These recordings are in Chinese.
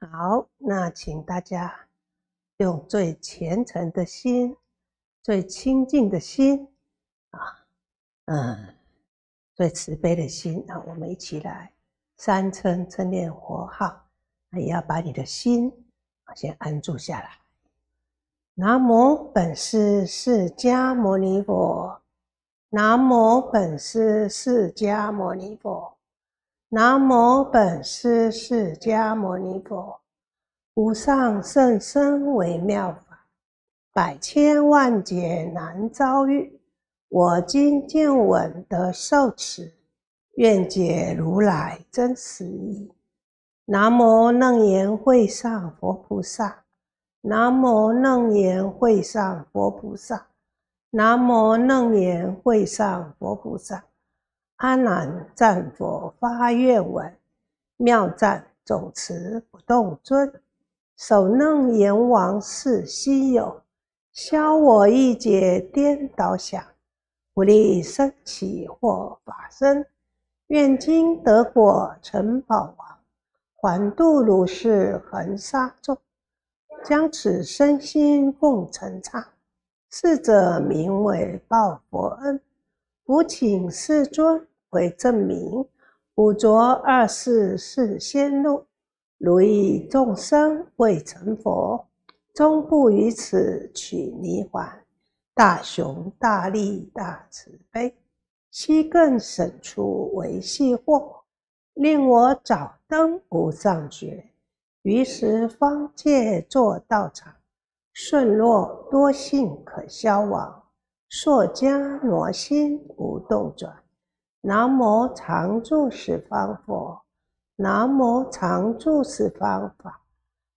好，那请大家用最虔诚的心、最清净的心啊，嗯，最慈悲的心啊，我们一起来三称称念佛号，也要把你的心啊先安住下来。南无本师释迦牟尼佛，南无本师释迦牟尼佛。南无本师释迦牟尼佛，无上甚深微妙法，百千万劫难遭遇，我今见闻得受持，愿解如来真实义。南无楞严会上佛菩萨，南无楞严会上佛菩萨，南无楞严会上佛菩萨。阿难赞佛发愿文，妙赞总持不动尊，手弄阎王是稀有，消我一劫颠倒想，不利生起或法身，愿今得果成宝王，还度如是恒沙众，将此身心共成刹，是者名为报佛恩，吾请世尊。为证明五浊二世是仙路，如意众生未成佛，终不于此取泥丸。大雄大力大慈悲，昔更省出为细惑，令我早登无上觉。于是方借作道场，顺落多性可消亡，烁家挪心无动转。南无常住十方佛，南无常住十方法，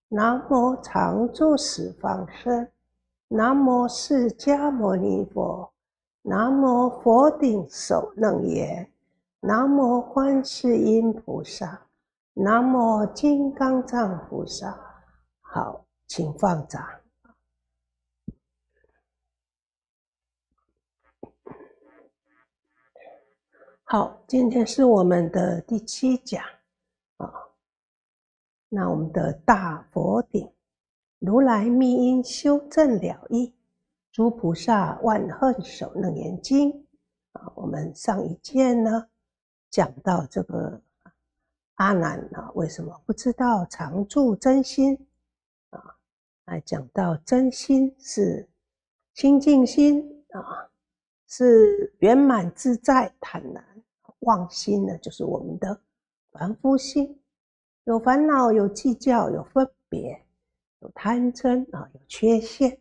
南无常住十方身，南无释迦牟尼佛，南无佛顶首楞严，南无观世音菩萨，南无金刚藏菩萨。好，请放掌。好，今天是我们的第七讲啊。那我们的大佛顶如来密因修正了意，诸菩萨万恨守楞严经啊。我们上一件呢讲到这个阿难啊，为什么不知道常住真心啊？来讲到真心是清净心啊，是圆满自在坦然。妄心呢，就是我们的凡夫心，有烦恼，有计较，有分别，有贪嗔啊，有缺陷。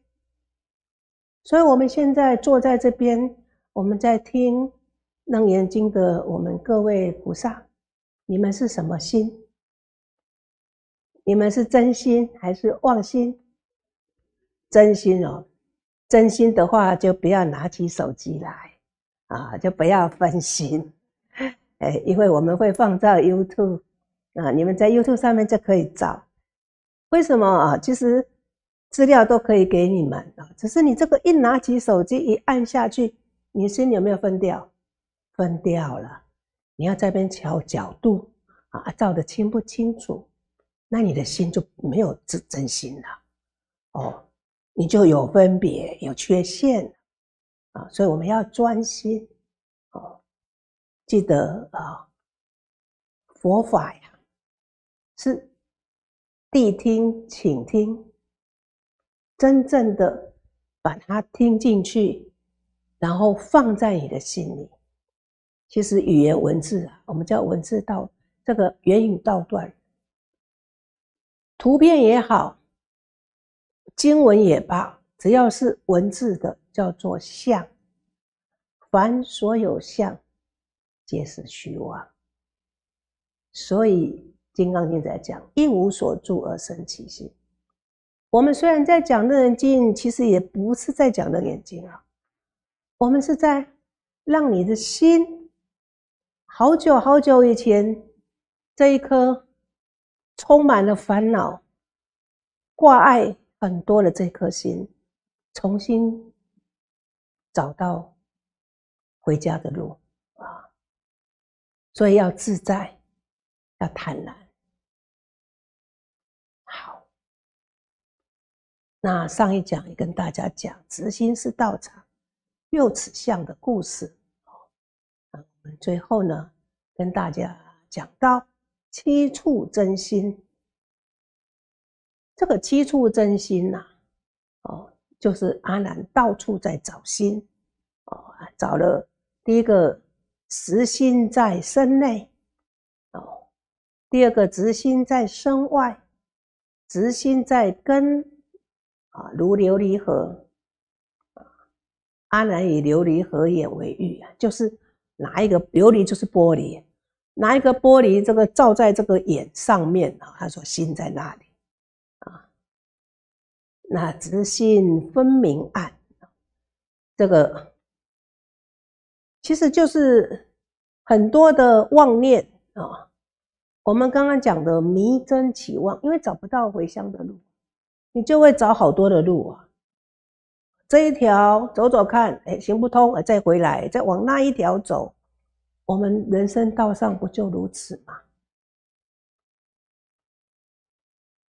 所以，我们现在坐在这边，我们在听《楞严经》的，我们各位菩萨，你们是什么心？你们是真心还是妄心？真心哦，真心的话，就不要拿起手机来啊，就不要分心。哎，因为我们会放到 YouTube，啊，你们在 YouTube 上面就可以找。为什么啊？其实资料都可以给你们啊，只是你这个一拿起手机一按下去，你心有没有分掉？分掉了，你要这边瞧角度啊，照的清不清楚？那你的心就没有真真心了，哦，你就有分别有缺陷啊，所以我们要专心。记得啊，佛法呀，是谛听、请听，真正的把它听进去，然后放在你的心里。其实语言文字啊，我们叫文字道，这个言语道断，图片也好，经文也罢，只要是文字的，叫做相。凡所有相，皆是虚妄，所以《金刚经》在讲一无所住而生其心。我们虽然在讲《楞严经》，其实也不是在讲《楞严经》啊，我们是在让你的心，好久好久以前这一颗充满了烦恼、挂碍很多的这颗心，重新找到回家的路。所以要自在，要坦然。好，那上一讲也跟大家讲，执心是道场，六尺相的故事。啊，我们最后呢，跟大家讲到七处真心。这个七处真心呐，哦，就是阿难到处在找心，哦，找了第一个。实心在身内，哦，第二个，执心在身外，执心在根，啊，如琉璃河，啊，阿难以琉璃河眼为喻啊，就是拿一个琉璃，就是玻璃，拿一个玻璃这个照在这个眼上面啊，他说心在那里，啊，那执心分明暗，这个。其实就是很多的妄念啊，我们刚刚讲的迷真起妄，因为找不到回乡的路，你就会找好多的路啊。这一条走走看，哎，行不通，哎，再回来，再往那一条走。我们人生道上不就如此吗？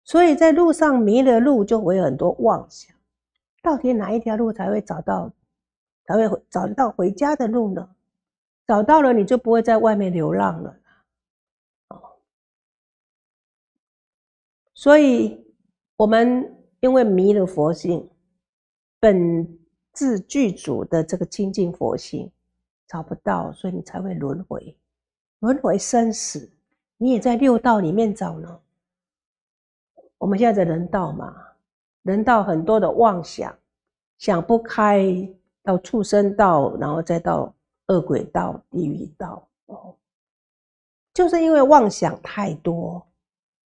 所以在路上迷了路，就会有很多妄想，到底哪一条路才会找到？才会找到回家的路呢？找到了，你就不会在外面流浪了。哦，所以我们因为迷了佛性，本自具足的这个清净佛性找不到，所以你才会轮回，轮回生死，你也在六道里面找呢。我们现在人道嘛，人道很多的妄想，想不开。到畜生道，然后再到恶鬼道、地狱道哦，就是因为妄想太多，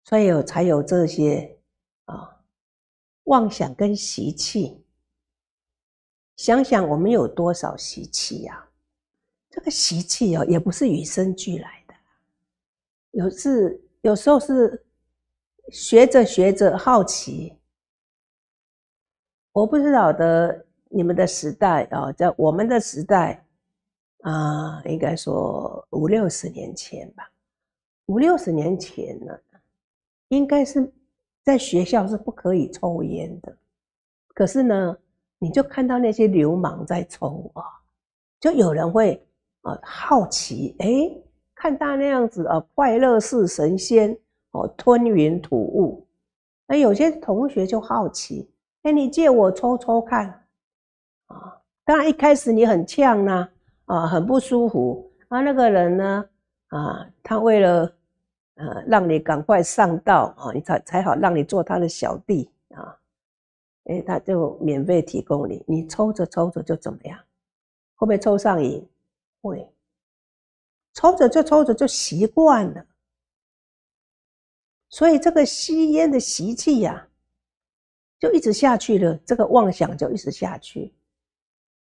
所以才有这些啊妄想跟习气。想想我们有多少习气呀？这个习气哦，也不是与生俱来的，有是有时候是学着学着好奇，我不知道的。你们的时代啊，在我们的时代啊，应该说五六十年前吧，五六十年前呢，应该是在学校是不可以抽烟的。可是呢，你就看到那些流氓在抽啊，就有人会啊好奇，哎，看大那样子啊，快乐似神仙哦，吞云吐雾。那有些同学就好奇，哎，你借我抽抽看。啊，当然一开始你很呛呐，啊，很不舒服。啊，那个人呢，啊，他为了，呃，让你赶快上道啊，你才才好让你做他的小弟啊，哎，他就免费提供你，你抽着抽着就怎么样？会不会抽上瘾？会，抽着就抽着就习惯了，所以这个吸烟的习气呀，就一直下去了，这个妄想就一直下去。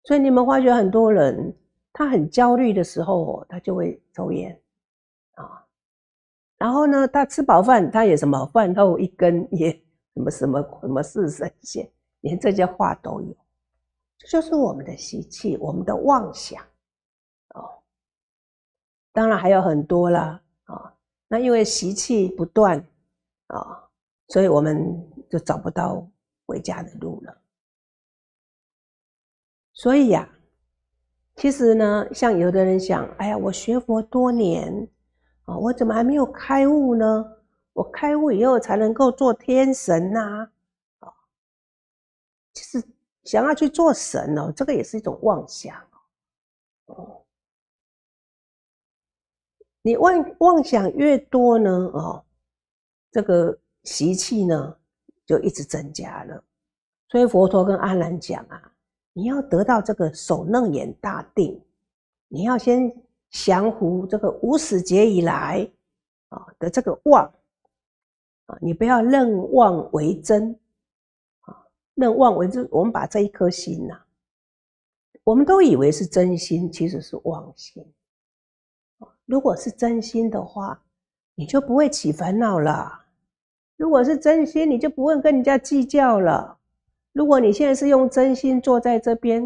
所以你们发觉很多人，他很焦虑的时候，他就会抽烟，啊，然后呢，他吃饱饭，他有什么饭后一根烟，什么什么什么是神仙，连这些话都有，这就是我们的习气，我们的妄想，哦。当然还有很多啦，啊，那因为习气不断，啊，所以我们就找不到回家的路了。所以呀，其实呢，像有的人想，哎呀，我学佛多年啊，我怎么还没有开悟呢？我开悟以后才能够做天神呐，啊，其实想要去做神哦，这个也是一种妄想哦。你妄妄想越多呢，哦，这个习气呢就一直增加了。所以佛陀跟阿难讲啊。你要得到这个守楞严大定，你要先降服这个无始劫以来啊的这个妄啊，你不要认妄为真啊，认妄为真。我们把这一颗心呐，我们都以为是真心，其实是妄心。如果是真心的话，你就不会起烦恼了；如果是真心，你就不会跟人家计较了。如果你现在是用真心坐在这边，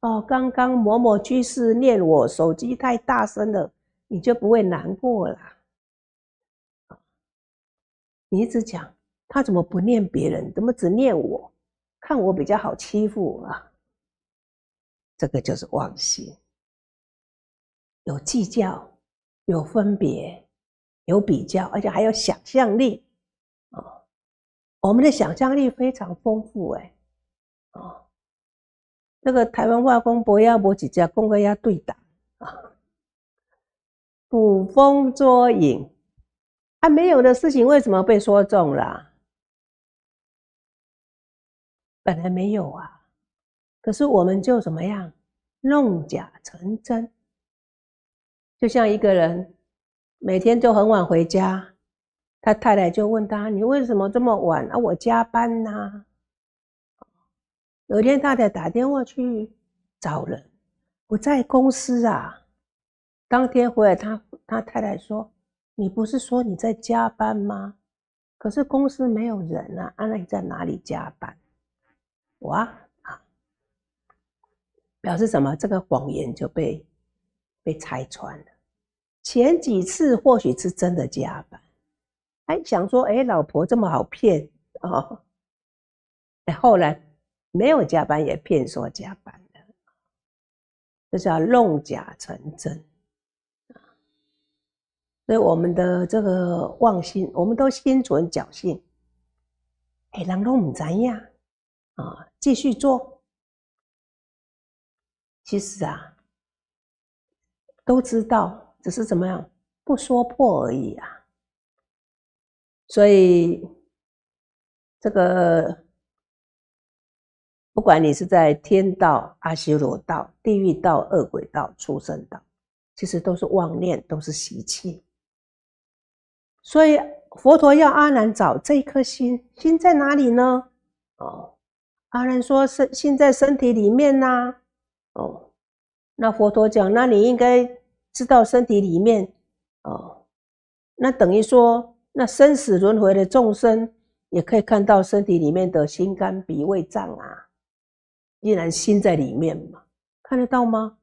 哦，刚刚某某居士念我手机太大声了，你就不会难过了。你一直讲他怎么不念别人，怎么只念我？看我比较好欺负啊？这个就是妄心，有计较，有分别，有比较，而且还有想象力啊！我们的想象力非常丰富，哎。啊，那个台湾化工博鸭博几家公哥鸭对打啊，捕风捉影啊，没有的事情为什么被说中了？本来没有啊，可是我们就怎么样弄假成真？就像一个人每天就很晚回家，他太太就问他：你为什么这么晚啊？我加班呐。有一天太太打电话去找人，我在公司啊。当天回来，他他太太说：“你不是说你在加班吗？可是公司没有人啊，那你在哪里加班？”我啊表示什么？这个谎言就被被拆穿了。前几次或许是真的加班，还想说：“哎，老婆这么好骗哦。”后来。没有加班也骗说加班的，这叫弄假成真啊！所以我们的这个妄心，我们都心存侥幸，哎，人都唔怎样啊，继续做。其实啊，都知道，只是怎么样不说破而已啊。所以这个。不管你是在天道、阿修罗道、地狱道、恶鬼道、畜生道，其实都是妄念，都是习气。所以佛陀要阿难找这颗心，心在哪里呢？哦，阿难说：身心在身体里面啊。哦，那佛陀讲：那你应该知道身体里面哦。那等于说，那生死轮回的众生也可以看到身体里面的心、肝、脾、胃、脏啊。依然心在里面嘛？看得到吗？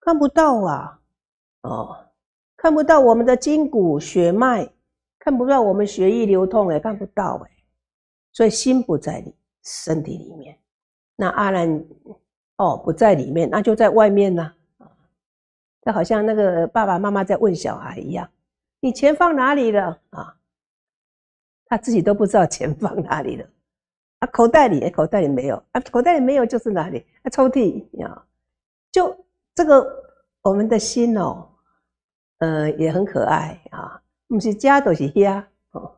看不到啊！哦，看不到我们的筋骨血脉，看不到我们血液流通哎，看不到哎。所以心不在里身体里面，那阿兰哦不在里面，那就在外面呢啊。就好像那个爸爸妈妈在问小孩一样，你钱放哪里了啊？他自己都不知道钱放哪里了。口袋里，口袋里没有啊！口袋里没有，就是哪里？抽屉呀？就这个，我们的心哦，呃，也很可爱啊。不是家都是家哦，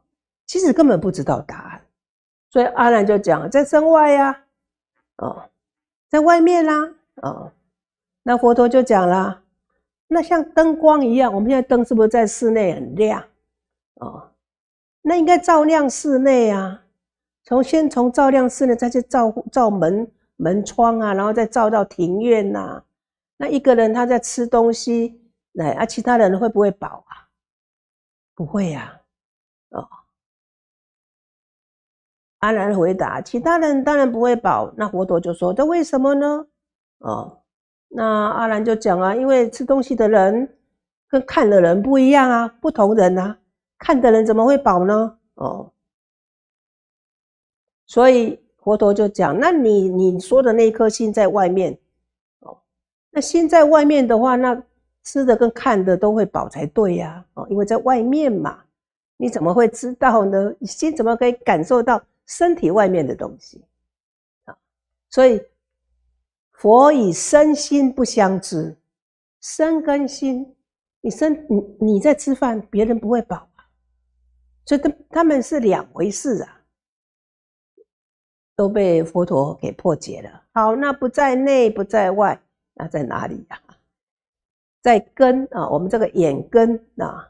其实根本不知道答案。所以阿兰就讲在身外呀，啊，在外面啦，啊。那佛陀就讲了，那像灯光一样，我们现在灯是不是在室内很亮？哦，那应该照亮室内啊。从先从照亮室呢，再去照照门门窗啊，然后再照到庭院呐。那一个人他在吃东西，那啊，其他人会不会饱啊？不会呀。哦，阿兰回答，其他人当然不会饱。那佛陀就说：这为什么呢？哦，那阿兰就讲啊，因为吃东西的人跟看的人不一样啊，不同人呐。看的人怎么会饱呢？哦。所以佛陀就讲，那你你说的那颗心在外面，哦，那心在外面的话，那吃的跟看的都会饱才对呀，哦，因为在外面嘛，你怎么会知道呢？你心怎么可以感受到身体外面的东西？啊，所以佛以身心不相知，身跟心，你身你你在吃饭，别人不会饱啊，所以他他们是两回事啊。都被佛陀给破解了。好，那不在内，不在外，那在哪里呀？在根啊，我们这个眼根啊。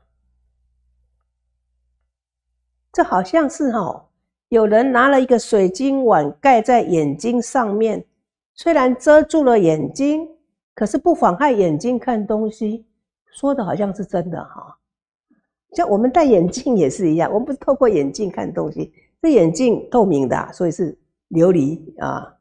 这好像是哦，有人拿了一个水晶碗盖在眼睛上面，虽然遮住了眼睛，可是不妨碍眼睛看东西。说的好像是真的哈，像我们戴眼镜也是一样，我们不是透过眼镜看东西，这眼镜透明的，所以是。琉璃啊，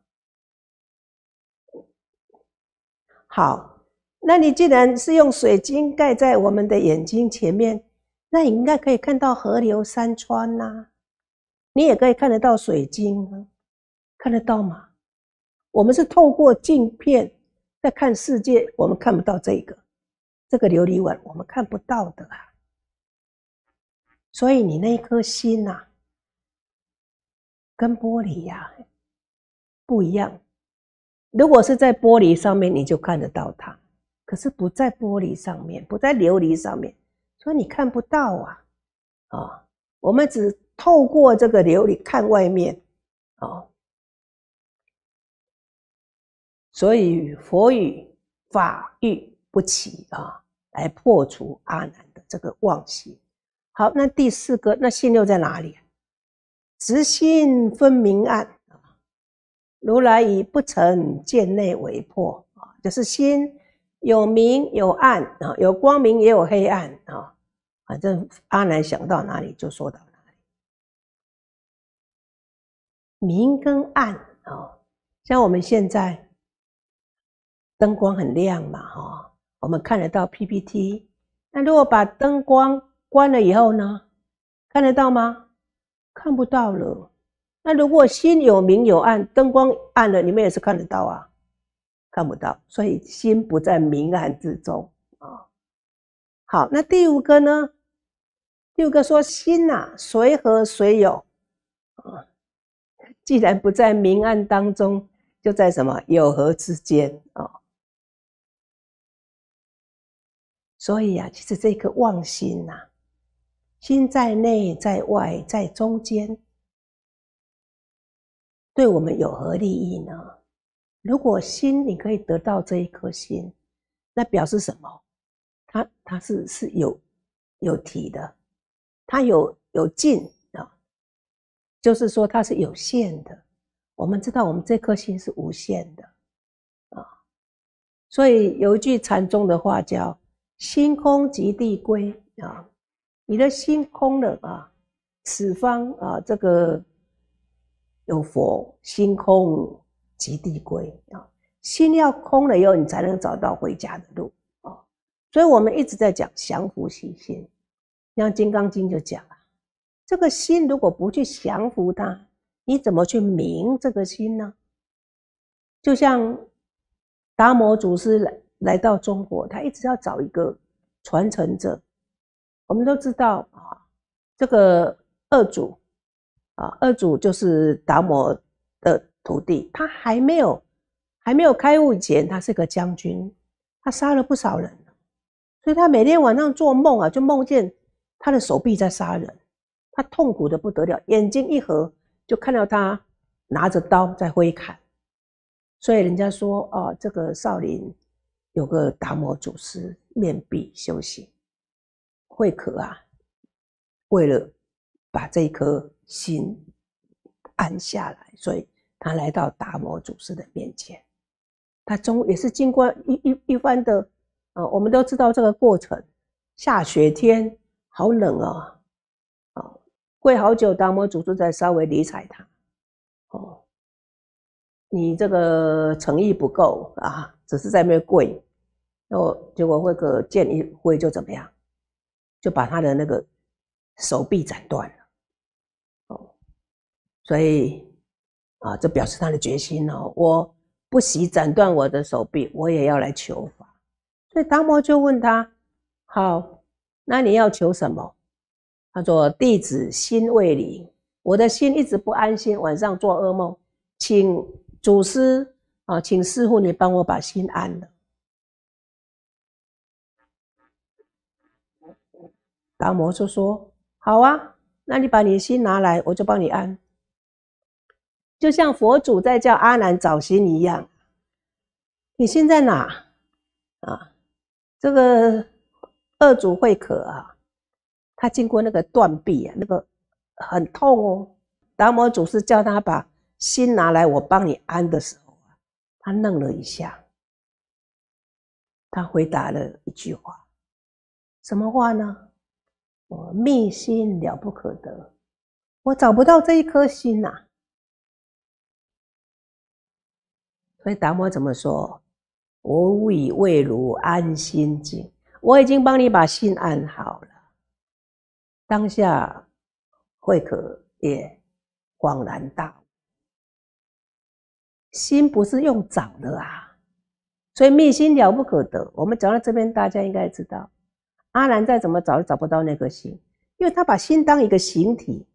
好，那你既然是用水晶盖在我们的眼睛前面，那你应该可以看到河流山川呐，你也可以看得到水晶啊，看得到吗？我们是透过镜片在看世界，我们看不到这个这个琉璃碗，我们看不到的啊。所以你那一颗心呐。跟玻璃呀不一样，如果是在玻璃上面，你就看得到它；可是不在玻璃上面，不在琉璃上面，所以你看不到啊！啊，我们只透过这个琉璃看外面啊，所以佛语法欲不起啊，来破除阿难的这个妄心。好，那第四个，那信六在哪里？执心分明暗啊，如来以不成见内为破啊，就是心有明有暗啊，有光明也有黑暗啊。反正阿难想到哪里就说到哪里。明跟暗啊，像我们现在灯光很亮嘛，哈，我们看得到 PPT。那如果把灯光关了以后呢，看得到吗？看不到了，那如果心有明有暗，灯光暗了，你们也是看得到啊？看不到，所以心不在明暗之中啊。好，那第五个呢？第五个说心呐，随和随有啊。既然不在明暗当中，就在什么有和之间啊。所以啊，其实这颗妄心呐。心在内，在外，在中间，对我们有何利益呢？如果心你可以得到这一颗心，那表示什么？它它是是有有体的，它有有尽啊，就是说它是有限的。我们知道我们这颗心是无限的啊，所以有一句禅宗的话叫“心空即地归”啊。你的心空了啊，此方啊，这个有佛心空即地归啊，心要空了以后，你才能找到回家的路啊。所以，我们一直在讲降服心心，像《金刚经》就讲，这个心如果不去降服它，你怎么去明这个心呢？就像达摩祖师来来到中国，他一直要找一个传承者。我们都知道啊，这个二祖啊，二祖就是达摩的徒弟。他还没有还没有开悟以前，他是个将军，他杀了不少人，所以他每天晚上做梦啊，就梦见他的手臂在杀人，他痛苦的不得了，眼睛一合就看到他拿着刀在挥砍。所以人家说啊，这个少林有个达摩祖师面壁修行。慧可啊，为了把这一颗心安下来，所以他来到达摩祖师的面前。他中也是经过一一一番的啊，我们都知道这个过程。下雪天好冷啊，啊跪好久，达摩祖师才稍微理睬他。哦，你这个诚意不够啊，只是在那跪，那结果慧可见一会就怎么样？就把他的那个手臂斩断了，哦，所以啊，这表示他的决心哦，我不惜斩断我的手臂，我也要来求法。所以达摩就问他：好，那你要求什么？他说：弟子心未宁，我的心一直不安心，晚上做噩梦，请祖师啊，请师傅你帮我把心安了。达摩就说：“好啊，那你把你心拿来，我就帮你安。就像佛祖在叫阿难找心一样。你心在哪？啊，这个二祖慧可啊，他经过那个断臂啊，那个很痛哦。达摩祖师叫他把心拿来，我帮你安的时候啊，他愣了一下，他回答了一句话，什么话呢？”我密心了不可得，我找不到这一颗心呐。所以达摩怎么说？我以为汝安心静，我已经帮你把心安好了，当下会可也恍然大悟。心不是用长的啊，所以密心了不可得。我们讲到这边，大家应该知道。阿兰再怎么找，也找不到那颗心，因为他把心当一个形体。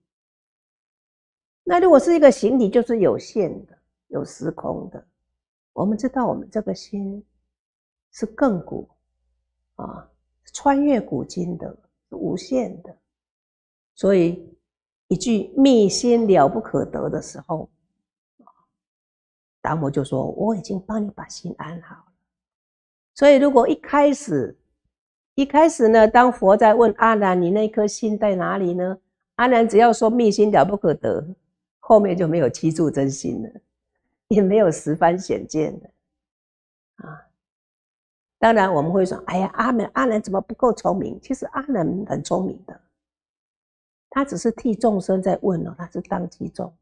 那如果是一个形体，就是有限的，有时空的。我们知道，我们这个心是亘古啊，穿越古今的，是无限的。所以一句“密心了不可得”的时候，达摩就说：“我已经帮你把心安好了。”所以如果一开始，一开始呢，当佛在问阿难：“你那颗心在哪里呢？”阿难只要说“密心了不可得”，后面就没有七住真心了，也没有十番显见了。啊，当然我们会说：“哎呀，阿门阿难怎么不够聪明？”其实阿难很聪明的，他只是替众生在问哦，他是当机众。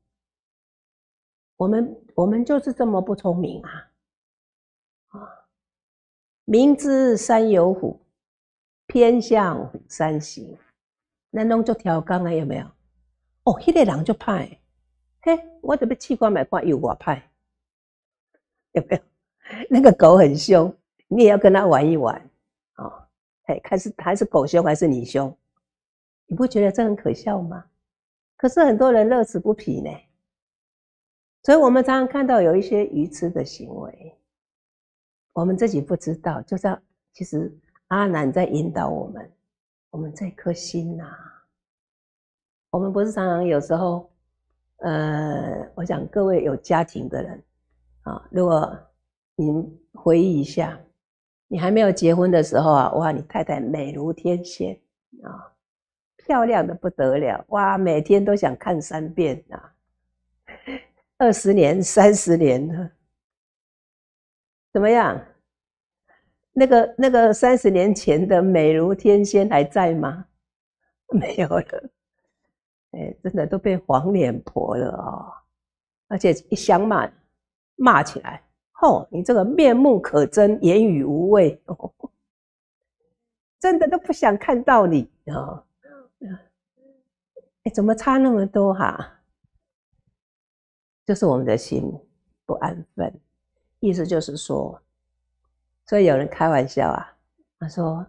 我们我们就是这么不聪明啊！啊，明知山有虎。偏向虎山行，咱拢做调羹啊？有没有？哦，迄个人就派。嘿，我特别气官买官有我派，有没有？那个狗很凶，你也要跟他玩一玩啊？嘿，看是还是狗凶还是你凶？你不觉得这很可笑吗？可是很多人乐此不疲呢。所以我们常常看到有一些愚痴的行为，我们自己不知道，就是其实。阿南在引导我们，我们这颗心呐，我们不是常常有时候，呃，我想各位有家庭的人啊，如果您回忆一下，你还没有结婚的时候啊，哇，你太太美如天仙啊，漂亮的不得了，哇，每天都想看三遍呐，二十年、三十年了，怎么样？那个那个三十年前的美如天仙还在吗？没有了，哎，真的都被黄脸婆了哦，而且一想骂，骂起来，吼，你这个面目可憎，言语无味，真的都不想看到你啊！哎，怎么差那么多哈？就是我们的心不安分，意思就是说。所以有人开玩笑啊，他说：“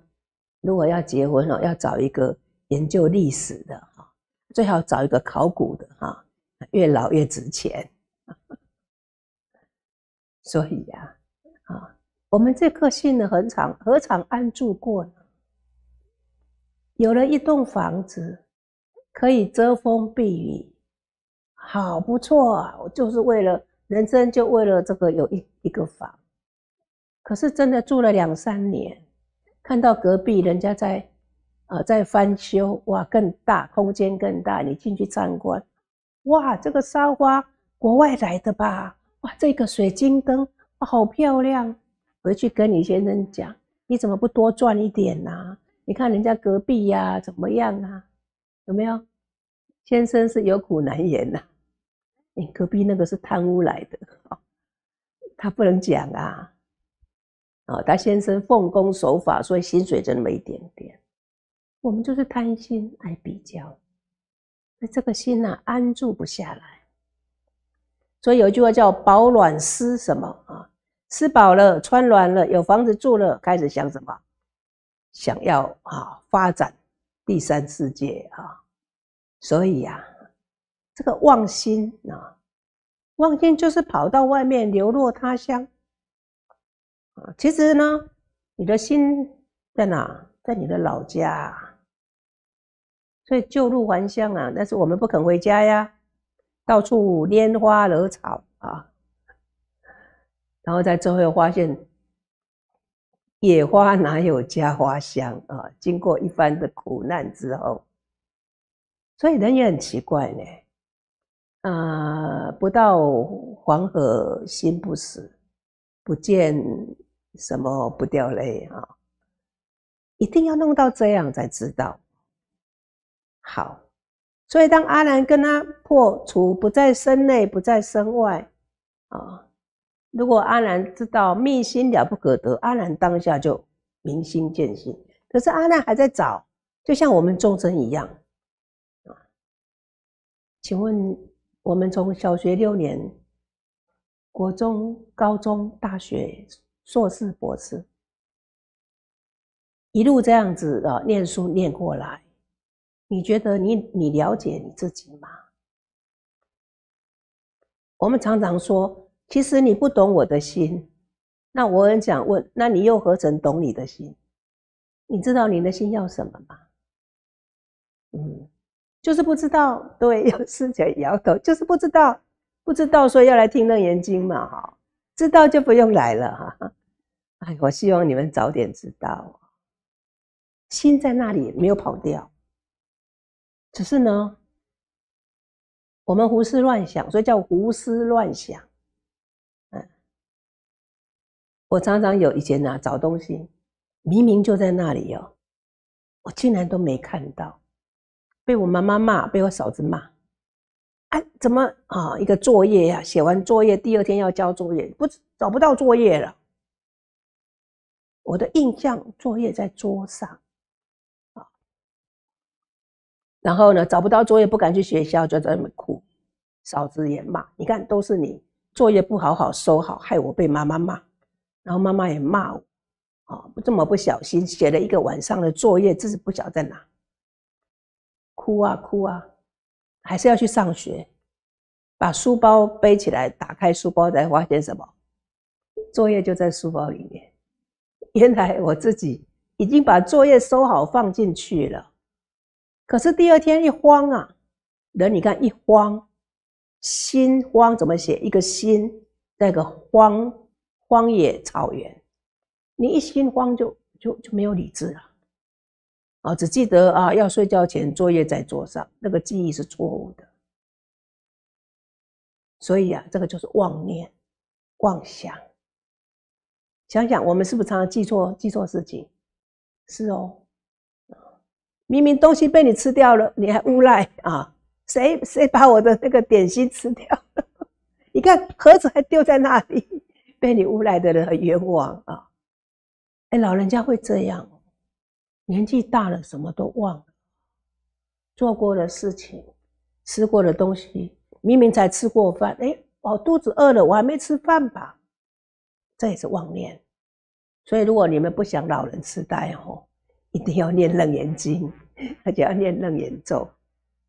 如果要结婚哦，要找一个研究历史的哈，最好找一个考古的哈，越老越值钱。”所以呀，啊，我们这颗心呢，很常、何尝安住过呢？有了一栋房子，可以遮风避雨，好不错啊！我就是为了人生，就为了这个有一一个房。可是真的住了两三年，看到隔壁人家在，啊，在翻修，哇，更大，空间更大，你进去参观，哇，这个沙发国外来的吧？哇，这个水晶灯好漂亮。回去跟你先生讲，你怎么不多赚一点呢？你看人家隔壁呀，怎么样啊？有没有？先生是有苦难言呐。你隔壁那个是贪污来的，他不能讲啊。啊，他先生奉公守法，所以薪水就那么一点点。我们就是贪心爱比较，那这个心呢安住不下来。所以有一句话叫“饱暖思什么啊”，吃饱了穿暖了有房子住了，开始想什么？想要啊发展第三世界啊。所以啊，这个妄心啊，妄心就是跑到外面流落他乡。其实呢，你的心在哪？在你的老家，所以旧路还乡啊。但是我们不肯回家呀，到处拈花惹草啊。然后在最后发现，野花哪有家花香啊？经过一番的苦难之后，所以人也很奇怪呢，啊，不到黄河心不死，不见。什么不掉泪啊？一定要弄到这样才知道。好，所以当阿兰跟他破除不在身内，不在身外啊。如果阿兰知道密心了不可得，阿兰当下就明心见性。可是阿兰还在找，就像我们众生一样啊。请问我们从小学六年、国中、高中、大学。硕士、博士，一路这样子啊，念书念过来，你觉得你你了解你自己吗？我们常常说，其实你不懂我的心。那我很想问，那你又何曾懂你的心？你知道你的心要什么吗？嗯，就是不知道。对，有师姐摇头，就是不知道，不知道说要来听楞严经嘛？哈，知道就不用来了哈。哎，我希望你们早点知道，心在那里没有跑掉，只是呢，我们胡思乱想，所以叫胡思乱想。嗯，我常常有以前呢找东西，明明就在那里哟，我竟然都没看到，被我妈妈骂，被我嫂子骂。哎，怎么啊？一个作业呀，写完作业第二天要交作业，不找不到作业了。我的印象，作业在桌上，啊，然后呢，找不到作业，不敢去学校，就在外面哭。嫂子也骂，你看，都是你作业不好好收好，害我被妈妈骂。然后妈妈也骂我，啊，这么不小心，写了一个晚上的作业，自己不晓得在哪，哭啊哭啊，还是要去上学，把书包背起来，打开书包才发现什么，作业就在书包里面。原来我自己已经把作业收好放进去了，可是第二天一慌啊，人你看一慌，心慌怎么写？一个心，那个荒，荒野草原，你一心慌就就就没有理智了，啊，只记得啊要睡觉前作业在桌上，那个记忆是错误的，所以啊，这个就是妄念、妄想。想想我们是不是常常记错、记错事情？是哦，明明东西被你吃掉了，你还诬赖啊？谁谁把我的那个点心吃掉？你看盒子还丢在那里，被你诬赖的人很冤枉啊！哎，老人家会这样，年纪大了什么都忘了，做过的事情、吃过的东西，明明才吃过饭，哎，我肚子饿了，我还没吃饭吧？这也是妄念，所以如果你们不想老人痴呆哦，一定要念《楞严经》，而且要念《楞严咒》，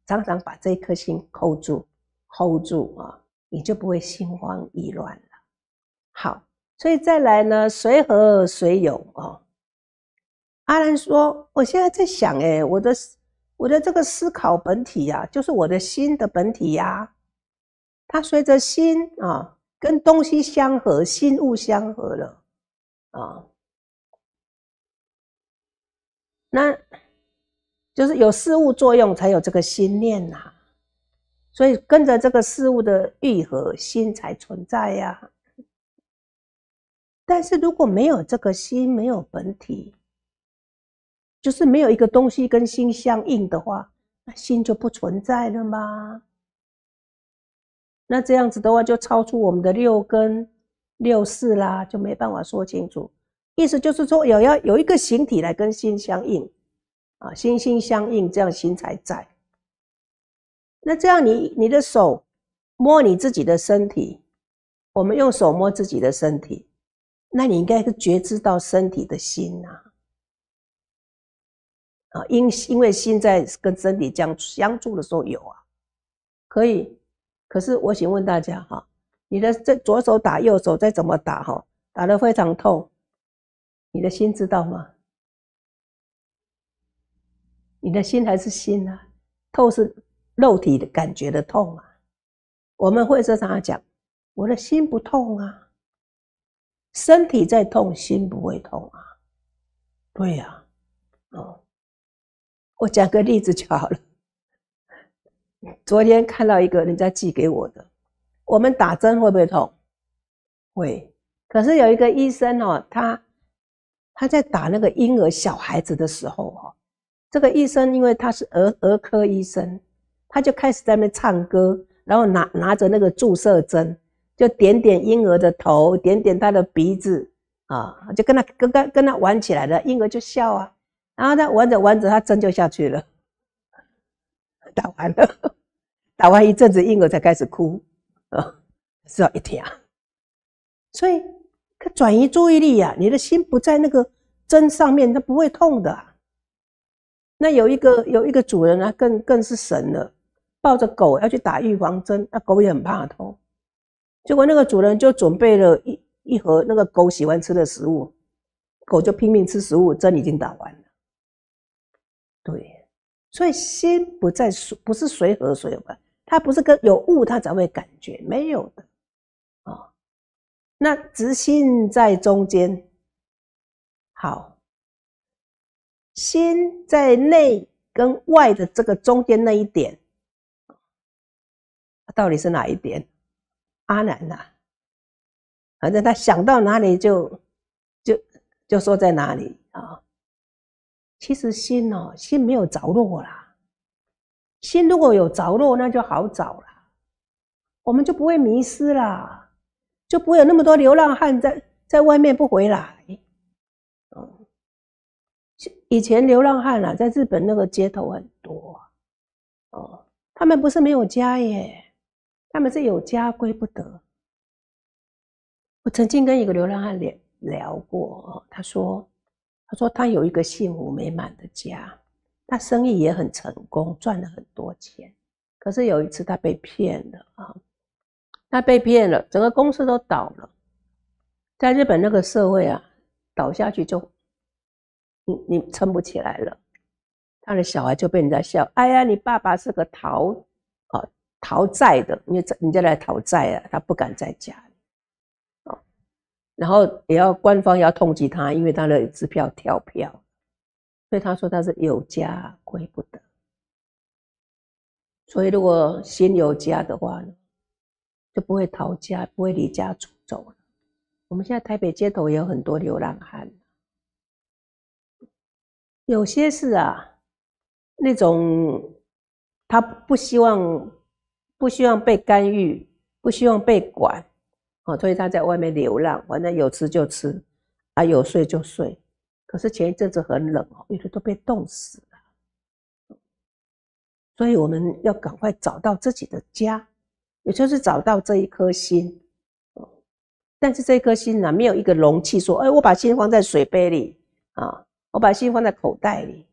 常常把这一颗心 hold 住，hold 住啊，你就不会心慌意乱了。好，所以再来呢，随和随有哦。阿兰说：“我现在在想，哎，我的我的这个思考本体呀，就是我的心的本体呀，它随着心啊。”跟东西相合，心物相合了啊。那就是有事物作用，才有这个心念呐。所以跟着这个事物的愈合，心才存在呀。但是如果没有这个心，没有本体，就是没有一个东西跟心相应的话，那心就不存在了吗？那这样子的话，就超出我们的六根、六识啦，就没办法说清楚。意思就是说，有要有一个形体来跟心相应啊，心心相应，这样心才在。那这样，你你的手摸你自己的身体，我们用手摸自己的身体，那你应该是觉知到身体的心啊啊，因因为心在跟身体相相助的时候有啊，可以。可是我请问大家哈，你的这左手打右手再怎么打哈，打得非常痛，你的心知道吗？你的心还是心啊，痛是肉体的感觉的痛啊。我们会常常讲，我的心不痛啊，身体在痛，心不会痛啊。对呀，哦，我讲个例子就好了。昨天看到一个人家寄给我的，我们打针会不会痛？会。可是有一个医生哦，他他在打那个婴儿小孩子的时候哦，这个医生因为他是儿儿科医生，他就开始在那唱歌，然后拿拿着那个注射针，就点点婴儿的头，点点他的鼻子啊，就跟他跟跟跟他玩起来了，婴儿就笑啊，然后他玩着玩着，他针就下去了。打完了，打完一阵子，婴儿才开始哭，啊，只要一天。所以，可转移注意力呀，你的心不在那个针上面，它不会痛的。那有一个有一个主人啊，更更是神了，抱着狗要去打预防针，那狗也很怕痛。结果那个主人就准备了一一盒那个狗喜欢吃的食物，狗就拼命吃食物，针已经打完了，对。所以心不在随，不是随和所有关，它不是跟有物它才会感觉没有的啊。那直心在中间，好，心在内跟外的这个中间那一点，到底是哪一点？阿南呐，反正他想到哪里就就就说在哪里啊。其实心哦，心没有着落啦。心如果有着落，那就好找了，我们就不会迷失啦，就不会有那么多流浪汉在在外面不回来。以前流浪汉啊，在日本那个街头很多，哦，他们不是没有家耶，他们是有家归不得。我曾经跟一个流浪汉聊聊过他说。他说他有一个幸福美满的家，他生意也很成功，赚了很多钱。可是有一次他被骗了啊，他被骗了，整个公司都倒了。在日本那个社会啊，倒下去就，你你撑不起来了。他的小孩就被人家笑，哎呀，你爸爸是个逃，啊逃债的，你你家来讨债啊，他不敢再家。然后也要官方要通缉他，因为他的支票跳票，所以他说他是有家归不得。所以如果先有家的话呢，就不会逃家，不会离家出走了。我们现在台北街头也有很多流浪汉，有些是啊，那种他不希望不希望被干预，不希望被管。哦，所以他在外面流浪，反正有吃就吃，啊有睡就睡。可是前一阵子很冷哦，有的都被冻死了。所以我们要赶快找到自己的家，也就是找到这一颗心。但是这一颗心呢，没有一个容器说，哎，我把心放在水杯里啊，我把心放在口袋里。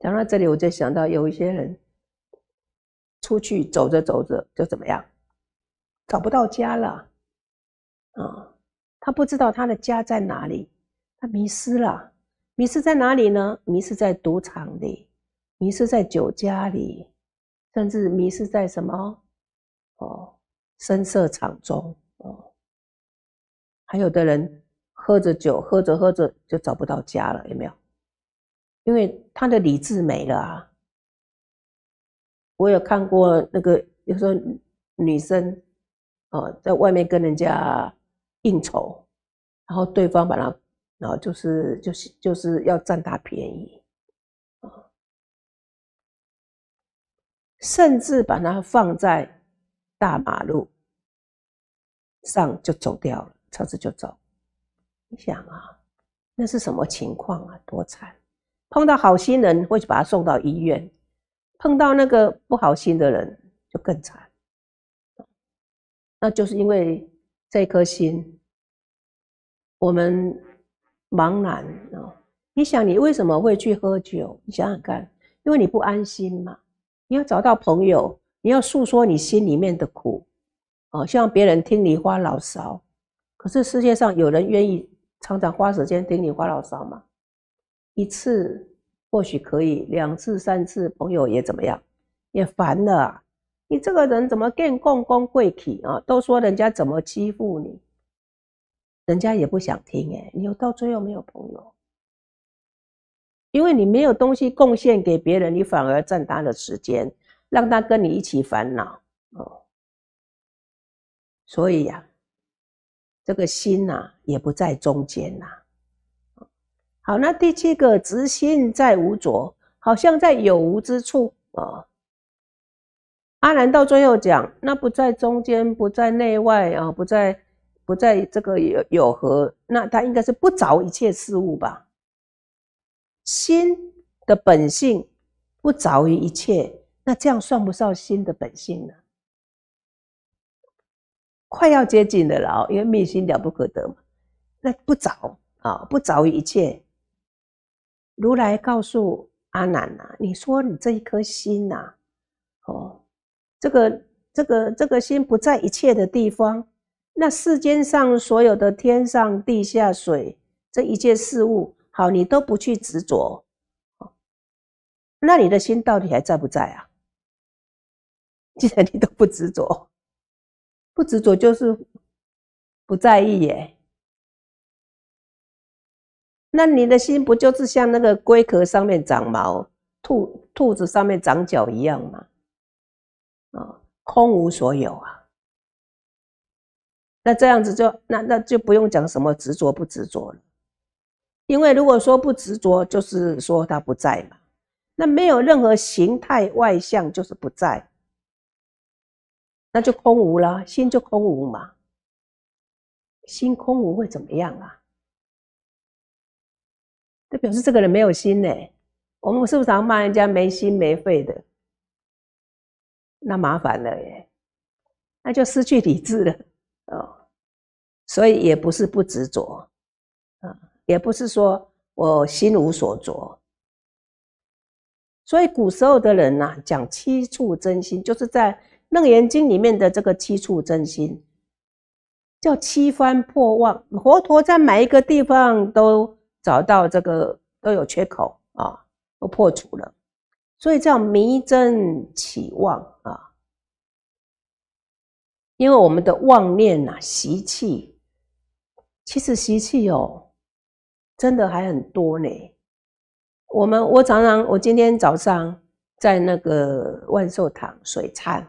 讲到这里，我就想到有一些人出去走着走着就怎么样。找不到家了，啊，他不知道他的家在哪里，他迷失了。迷失在哪里呢？迷失在赌场里，迷失在酒家里，甚至迷失在什么？哦，声色场中。哦，还有的人喝着酒，喝着喝着就找不到家了，有没有？因为他的理智没了。啊。我有看过那个，有时候女生。啊，在外面跟人家应酬，然后对方把他，然后就是就是就是要占他便宜，啊，甚至把它放在大马路上就走掉了，车子就走。你想啊，那是什么情况啊？多惨！碰到好心人会把他送到医院，碰到那个不好心的人就更惨。那就是因为这颗心，我们茫然啊！你想，你为什么会去喝酒？你想想看，因为你不安心嘛。你要找到朋友，你要诉说你心里面的苦，啊，希望别人听你发牢骚。可是世界上有人愿意常常花时间听你发牢骚吗？一次或许可以，两次、三次，朋友也怎么样，也烦了。你这个人怎么更共工贵体啊？都说人家怎么欺负你，人家也不想听哎。你又到最后没有朋友，因为你没有东西贡献给别人，你反而占他的时间，让他跟你一起烦恼哦。所以呀，这个心呐，也不在中间呐。好，那第七个执心在无着，好像在有无之处啊。阿难道最后讲，那不在中间，不在内外啊，不在，不在这个有有何？那他应该是不着一切事物吧？心的本性不着于一切，那这样算不上心的本性呢？快要接近的了，因为灭心了不可得嘛。那不着啊，不着于一切。如来告诉阿难呐，你说你这一颗心呐，哦。这个这个这个心不在一切的地方，那世间上所有的天上地下水这一切事物，好，你都不去执着，那你的心到底还在不在啊？既然你都不执着，不执着就是不在意耶，那你的心不就是像那个龟壳上面长毛，兔兔子上面长角一样吗？啊，空无所有啊。那这样子就那那就不用讲什么执着不执着了，因为如果说不执着，就是说他不在嘛，那没有任何形态外向，就是不在，那就空无了，心就空无嘛。心空无会怎么样啊？这表示这个人没有心呢。我们是不是常骂人家没心没肺的？那麻烦了耶，那就失去理智了哦。所以也不是不执着，啊，也不是说我心无所着。所以古时候的人啊，讲七处真心，就是在《楞严经》里面的这个七处真心，叫七番破妄。佛陀在每一个地方都找到这个都有缺口啊，都破除了。所以叫迷真起妄啊，因为我们的妄念呐习气，其实习气哦，真的还很多呢。我们我常常我今天早上在那个万寿堂水忏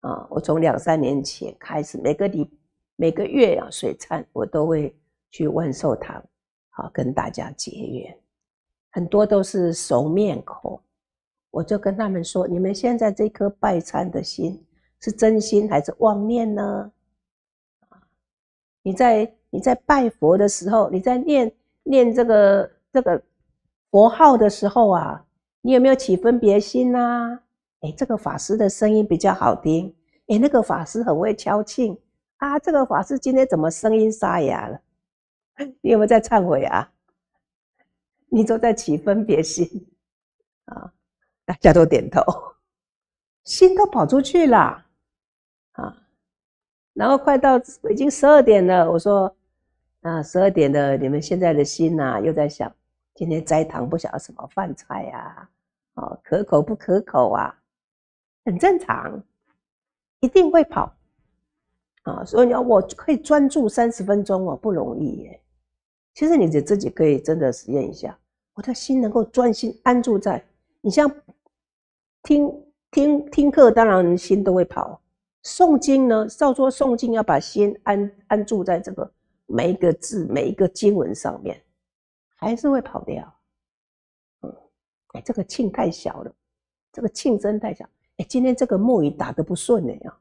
啊，我从两三年前开始，每个礼每个月啊水忏，我都会去万寿堂啊跟大家结缘，很多都是熟面孔。我就跟他们说：“你们现在这颗拜忏的心是真心还是妄念呢？啊，你在你在拜佛的时候，你在念念这个这个佛号的时候啊，你有没有起分别心啊？哎，这个法师的声音比较好听。哎，那个法师很会敲磬啊。这个法师今天怎么声音沙哑了？你有没有在忏悔啊？你都在起分别心啊？”大家都点头，心都跑出去了，啊，然后快到已经十二点了，我说，啊，十二点了，你们现在的心呐，又在想今天摘糖不晓得什么饭菜呀？哦，可口不可口啊？很正常，一定会跑，啊，所以你要我可以专注三十分钟哦，不容易耶。其实你自己可以真的实验一下，我的心能够专心安住在，你像。听听听课，当然心都会跑。诵经呢，照说诵经要把心安安住在这个每一个字、每一个经文上面，还是会跑掉。嗯，哎，这个庆太小了，这个庆真太小。哎，今天这个木鱼打得不顺哎呀，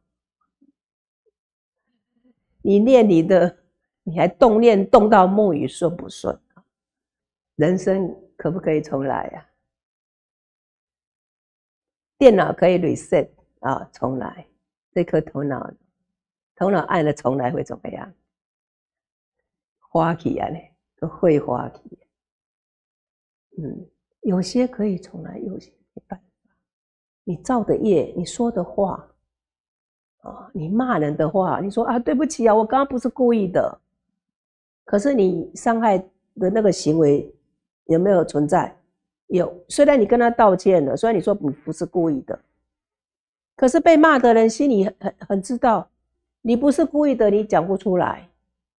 你念你的，你还动念动到木鱼顺不顺人生可不可以重来呀？电脑可以 reset 啊，重来。这颗头脑，头脑按了重来会怎么样？花起啊，呢都会花起。嗯，有些可以重来，有些法。你造的业，你说的话啊，你骂人的话，你说啊，对不起啊，我刚刚不是故意的。可是你伤害的那个行为有没有存在？有，虽然你跟他道歉了，虽然你说不不是故意的，可是被骂的人心里很很知道，你不是故意的，你讲不出来，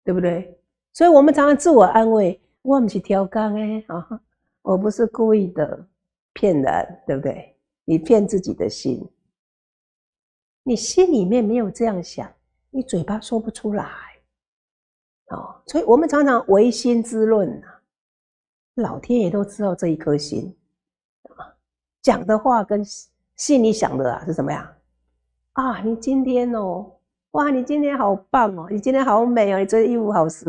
对不对？所以我们常常自我安慰，我们是挑缸哎啊，我不是故意的，骗人，对不对？你骗自己的心，你心里面没有这样想，你嘴巴说不出来，哦，所以我们常常唯心之论呐。老天爷都知道这一颗心，啊，讲的话跟心里想的啊是什么呀？啊，你今天哦，哇，你今天好棒哦，你今天好美哦，你这件衣服好时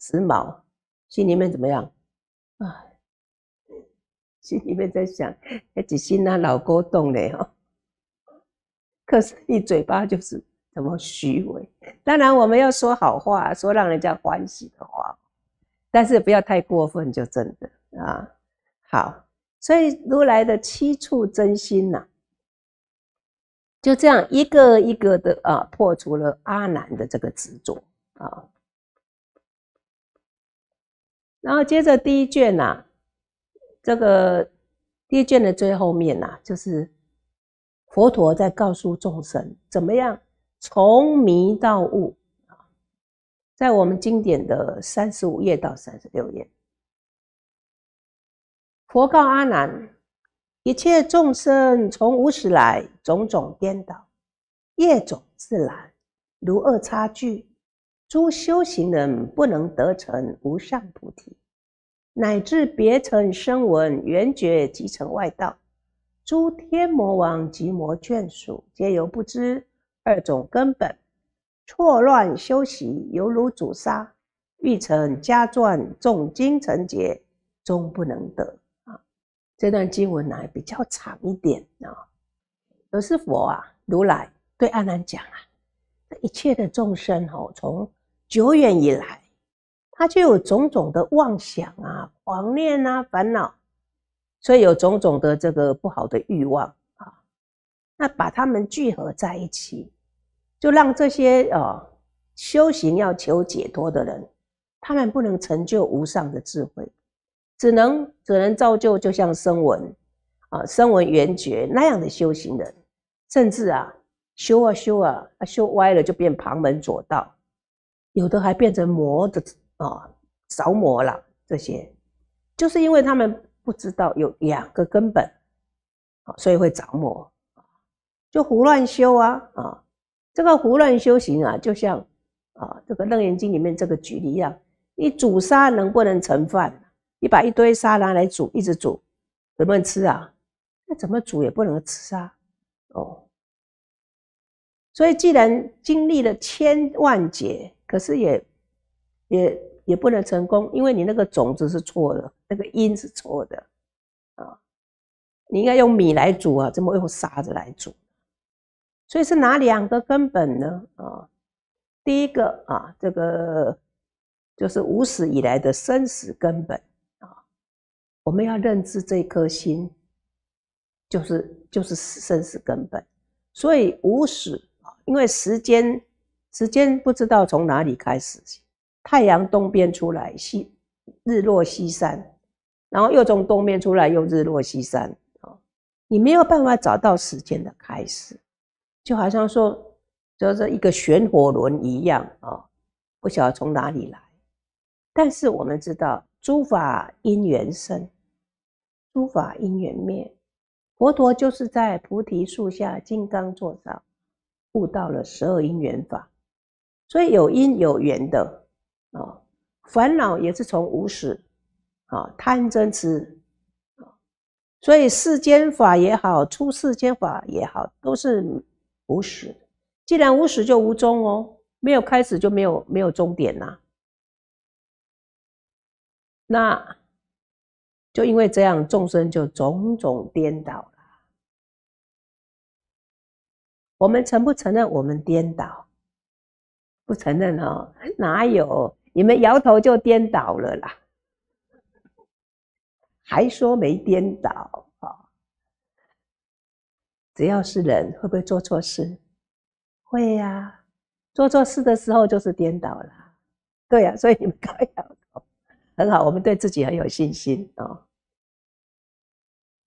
时髦，心里面怎么样？啊，心里面在想，几心那老勾动嘞哦。可是你嘴巴就是怎么虚伪？当然我们要说好话，说让人家欢喜的话。但是不要太过分，就真的啊。好，所以如来的七处真心呐，就这样一个一个的啊，破除了阿难的这个执着啊。然后接着第一卷呐，这个第一卷的最后面呐，就是佛陀在告诉众生怎么样从迷到悟。在我们经典的三十五页到三十六页，佛告阿难：一切众生从无始来，种种颠倒，业种自然，如恶叉聚。诸修行人不能得成无上菩提，乃至别成声闻、缘觉，即成外道。诸天魔王及魔眷属，皆由不知二种根本。错乱修习，犹如阻沙；欲成佳传，重金成劫，终不能得啊！这段经文呢比较长一点啊，可是佛啊、如来对阿难讲啊，一切的众生吼，从久远以来，他就有种种的妄想啊、狂念啊、烦恼，所以有种种的这个不好的欲望啊，那把他们聚合在一起。就让这些啊修行要求解脱的人，他们不能成就无上的智慧，只能只能造就就像声闻啊、声闻缘觉那样的修行人，甚至啊修啊修啊啊修歪了就变旁门左道，有的还变成魔的啊着魔了。这些就是因为他们不知道有两个根本啊，所以会着魔，就胡乱修啊啊。这个胡乱修行啊，就像啊，这个《楞严经》里面这个举例一样，你煮沙能不能成饭？你把一堆沙拿来煮，一直煮，能不能吃啊？那怎么煮也不能吃沙哦。所以，既然经历了千万劫，可是也也也不能成功，因为你那个种子是错的，那个因是错的啊。你应该用米来煮啊，怎么用沙子来煮？所以是哪两个根本呢？啊，第一个啊，这个就是无始以来的生死根本啊。我们要认知这颗心，就是就是生死根本。所以无始啊，因为时间时间不知道从哪里开始，太阳东边出来西日落西山，然后又从东边出来又日落西山啊，你没有办法找到时间的开始。就好像说，就是一个旋火轮一样啊，不晓得从哪里来。但是我们知道，诸法因缘生，诸法因缘灭。佛陀就是在菩提树下金刚座上悟到了十二因缘法，所以有因有缘的啊，烦恼也是从无始啊贪嗔痴啊。所以世间法也好，出世间法也好，都是。无始，既然无始就无终哦，没有开始就没有没有终点呐。那就因为这样，众生就种种颠倒了。我们承不承认我们颠倒？不承认哦，哪有？你们摇头就颠倒了啦，还说没颠倒？只要是人，会不会做错事？会呀，做错事的时候就是颠倒了，对呀。所以你们高刚讲很好，我们对自己很有信心啊。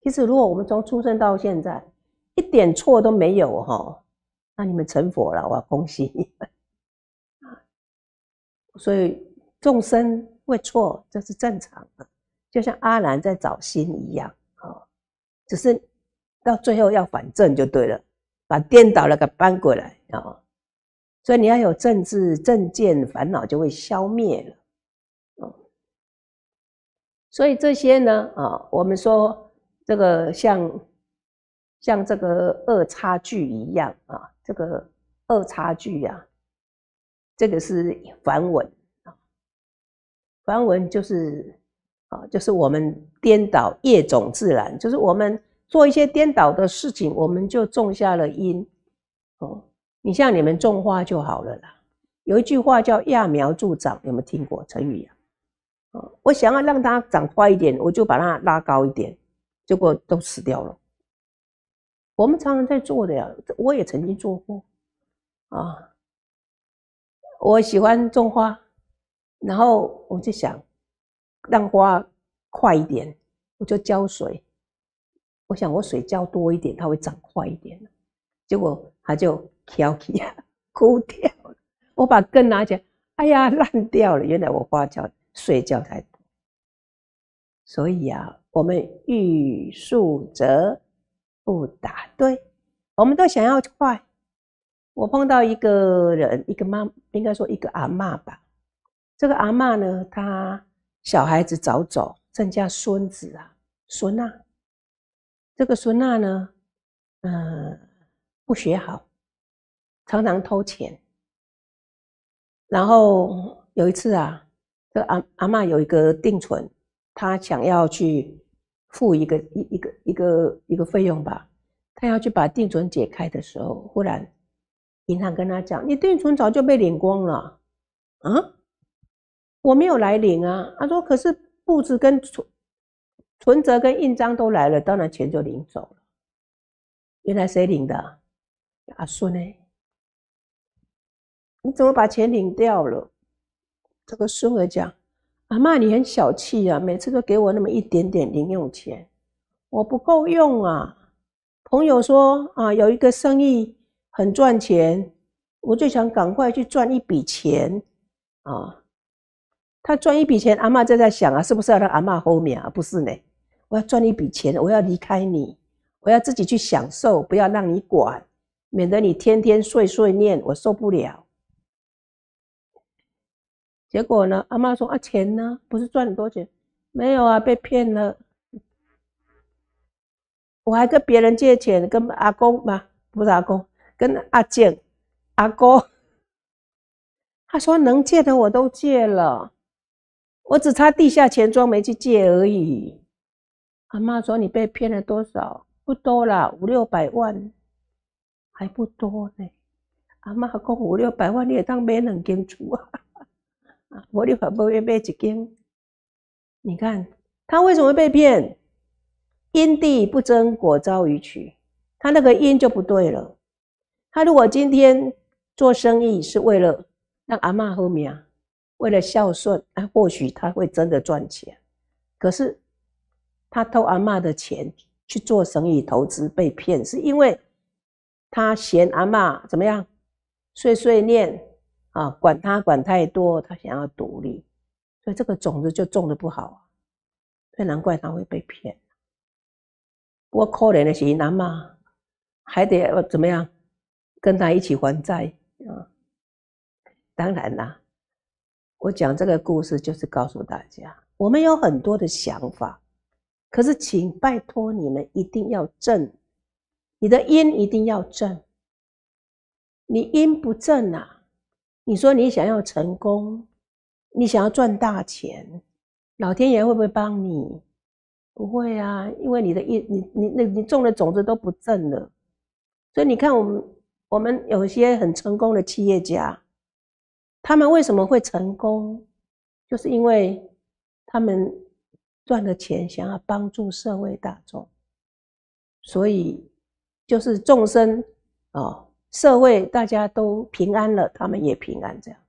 其实，如果我们从出生到现在一点错都没有哈，那你们成佛了，我要恭喜你。所以众生会错，这是正常的，就像阿兰在找心一样啊，只是。到最后要反正就对了，把颠倒那个搬过来啊，所以你要有政治政见，烦恼就会消灭了啊。所以这些呢啊，我们说这个像像这个二差距一样啊，这个二差距呀，这个是梵文啊，梵文就是啊，就是我们颠倒业种自然，就是我们。做一些颠倒的事情，我们就种下了因。哦，你像你们种花就好了啦。有一句话叫“揠苗助长”，有没有听过成语啊？啊，我想要让它长快一点，我就把它拉高一点，结果都死掉了。我们常常在做的呀，我也曾经做过啊。我喜欢种花，然后我就想让花快一点，我就浇水。我想我水浇多一点，它会长快一点。结果它就挑啊，枯掉。我把根拿起来，哎呀，烂掉了。原来我花浇水浇太多。所以啊，我们欲速则不达。对，我们都想要快。我碰到一个人，一个妈，应该说一个阿妈吧。这个阿妈呢，她小孩子早走，增加孙子啊，孙啊。这个孙娜呢，嗯，不学好，常常偷钱。然后有一次啊，阿阿妈有一个定存，她想要去付一个一一个一个一个费用吧，她要去把定存解开的时候，忽然银行跟她讲：“你定存早就被领光了。”啊，我没有来领啊。她说：“可是布置跟存。”存折跟印章都来了，当然钱就领走了。原来谁领的？阿孙呢？你怎么把钱领掉了？这个孙儿讲，阿妈你很小气啊，每次都给我那么一点点零用钱，我不够用啊。朋友说啊，有一个生意很赚钱，我就想赶快去赚一笔钱啊。他赚一笔钱，阿妈就在想啊，是不是要让阿妈后面啊？不是呢。我要赚一笔钱，我要离开你，我要自己去享受，不要让你管，免得你天天碎碎念，我受不了。结果呢？阿妈说：“啊，钱呢？不是赚了多钱？没有啊，被骗了。我还跟别人借钱，跟阿公吗？不是阿公，跟阿健、阿哥。他说能借的我都借了，我只差地下钱庄没去借而已。”阿妈说：“你被骗了多少？不多啦，五六百万，还不多呢。阿妈还说五六百万你也当买两间厝啊？摩利法波也买一间。你看他为什么被骗？因地不争，果遭渔取。他那个因就不对了。他如果今天做生意是为了让阿妈喝米啊，为了孝顺，那或许他会真的赚钱。可是……他偷阿妈的钱去做生意投资被骗，是因为他嫌阿妈怎么样碎碎念啊，管他管太多，他想要独立，所以这个种子就种的不好，所以难怪他会被骗。不过可怜的是阿妈，还得怎么样跟他一起还债啊。当然啦，我讲这个故事就是告诉大家，我们有很多的想法。可是，请拜托你们一定要正，你的因一定要正。你因不正啊？你说你想要成功，你想要赚大钱，老天爷会不会帮你？不会啊，因为你的因，你你那，你种的种子都不正了。所以你看，我们我们有些很成功的企业家，他们为什么会成功？就是因为他们。赚的钱想要帮助社会大众，所以就是众生啊，社会大家都平安了，他们也平安这样，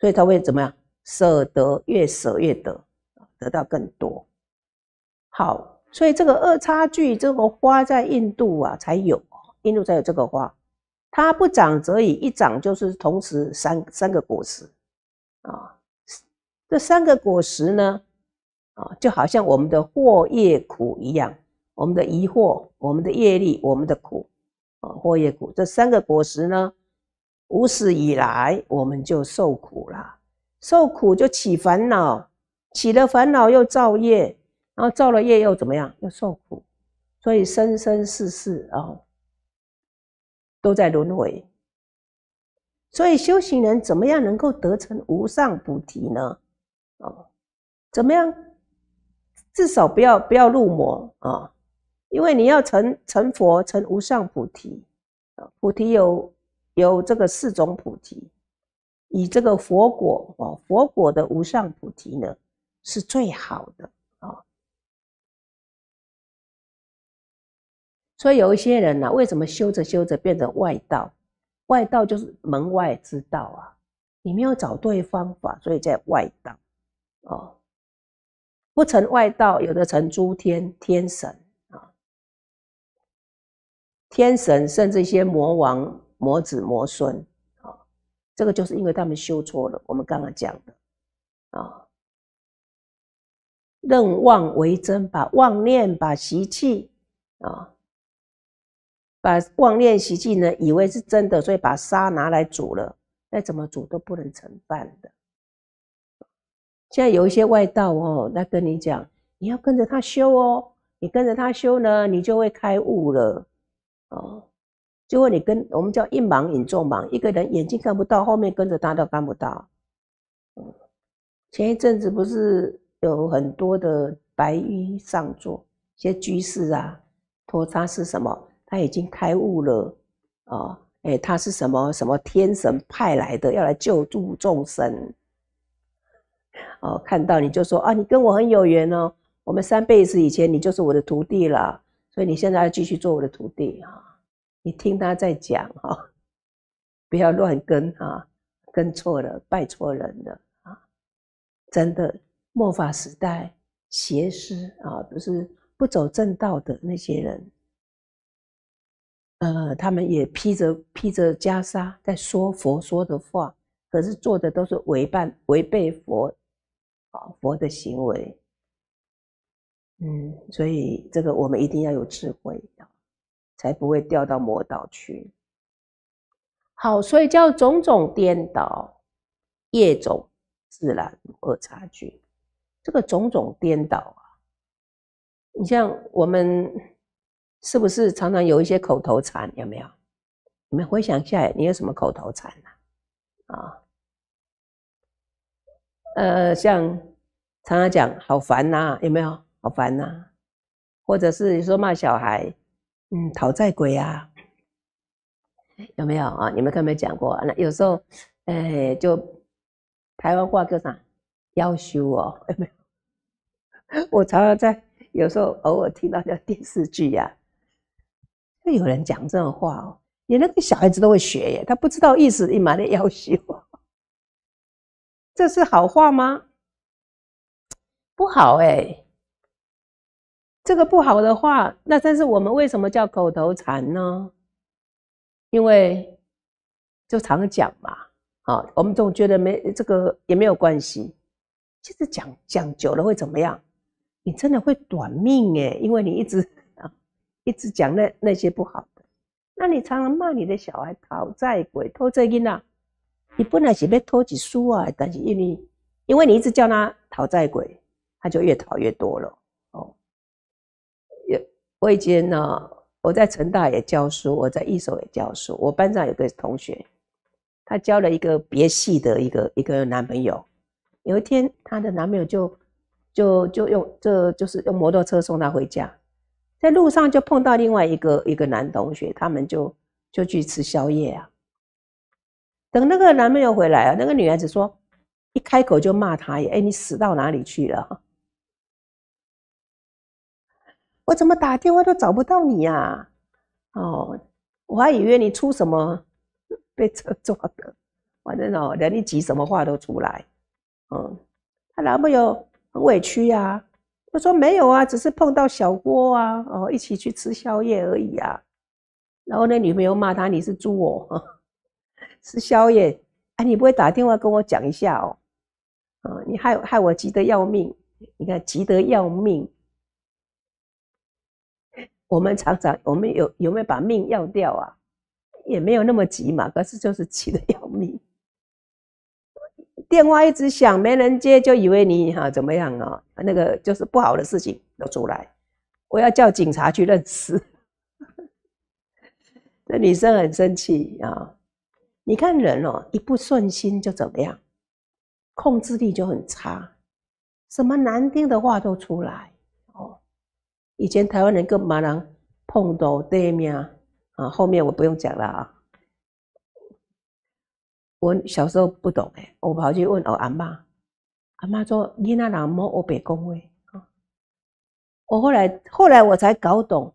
所以他会怎么样？舍得越舍越得，得到更多。好，所以这个二差距，这个花在印度啊才有，印度才有这个花，它不长则已，一长就是同时三三个果实啊，这三个果实呢？啊，就好像我们的惑业苦一样，我们的疑惑、我们的业力、我们的苦，啊，惑业苦这三个果实呢，无始以来我们就受苦啦，受苦就起烦恼，起了烦恼又造业，然后造了业又怎么样？又受苦，所以生生世世啊，都在轮回。所以修行人怎么样能够得成无上菩提呢？哦，怎么样？至少不要不要入魔啊，因为你要成成佛，成无上菩提啊。菩提有有这个四种菩提，以这个佛果哦，佛果的无上菩提呢是最好的啊。所以有一些人呢，为什么修着修着变成外道？外道就是门外之道啊，你没有找对方法，所以在外道哦。不成外道，有的成诸天天神啊，天神甚至一些魔王、魔子、魔孙啊，这个就是因为他们修错了。我们刚刚讲的啊，任妄为真，把妄念、把习气啊，把妄念习气呢，以为是真的，所以把沙拿来煮了，再怎么煮都不能成饭的。现在有一些外道哦，那跟你讲，你要跟着他修哦，你跟着他修呢，你就会开悟了哦。就果你跟我们叫一盲引众盲，一个人眼睛看不到，后面跟着他都看不到。前一阵子不是有很多的白衣上座，些居士啊，托他是什么？他已经开悟了哦，哎，他是什么什么天神派来的，要来救助众生。哦，看到你就说啊，你跟我很有缘哦。我们三辈子以前，你就是我的徒弟了，所以你现在要继续做我的徒弟啊。你听他在讲啊，不要乱跟啊，跟错了拜错人了啊。真的末法时代，邪师啊，不是不走正道的那些人。呃，他们也披着披着袈裟，在说佛说的话，可是做的都是违办违背佛。啊佛的行为，嗯，所以这个我们一定要有智慧，才不会掉到魔道去。好，所以叫种种颠倒，业种自然无差距。这个种种颠倒啊，你像我们是不是常常有一些口头禅？有没有？你们回想一下，你有什么口头禅呢？啊？呃，像常常讲好烦呐，有没有？好烦呐，或者是你说骂小孩，嗯，讨债鬼啊，有没有啊？你们看没讲过？那有时候，哎，就台湾话叫啥？要修哦，有没有？我常常在有时候偶尔听到叫电视剧呀，就有人讲这种话哦，连那个小孩子都会学耶，他不知道意思，立马他要修。这是好话吗？不好哎，这个不好的话，那但是我们为什么叫口头禅呢？因为就常讲嘛。啊，我们总觉得没这个也没有关系，其实讲讲久了会怎么样？你真的会短命哎，因为你一直啊一直讲那那些不好的，那你常常骂你的小孩讨债鬼、偷钱囡啊。你本来是要偷起书啊，但是因为因为你一直叫他讨债鬼，他就越讨越多了哦。我以前呢，我在成大也教书，我在一手也教书。我班上有个同学，她交了一个别系的一个一个男朋友。有一天，她的男朋友就就就用这就是用摩托车送她回家，在路上就碰到另外一个一个男同学，他们就就去吃宵夜啊。等那个男朋友回来啊，那个女孩子说，一开口就骂他，哎，你死到哪里去了？我怎么打电话都找不到你呀？哦，我还以为你出什么被车撞的，反正哦，人一急什么话都出来。嗯，她男朋友很委屈呀，他说没有啊，只是碰到小郭啊，哦，一起去吃宵夜而已啊。然后那女朋友骂他，你是猪哦。吃宵夜，哎，你不会打电话跟我讲一下哦？啊，你害害我急得要命！你看急得要命，我们常常我们有有没有把命要掉啊？也没有那么急嘛，可是就是急得要命。电话一直响，没人接，就以为你哈怎么样啊？那个就是不好的事情都出来，我要叫警察去认尸。那女生很生气啊。你看人哦，一不顺心就怎么样，控制力就很差，什么难听的话都出来哦。以前台湾人跟马郎碰到对面啊，后面我不用讲了啊。我小时候不懂诶，我跑去问我阿妈，阿妈说你那男莫我别恭维啊。我后来后来我才搞懂，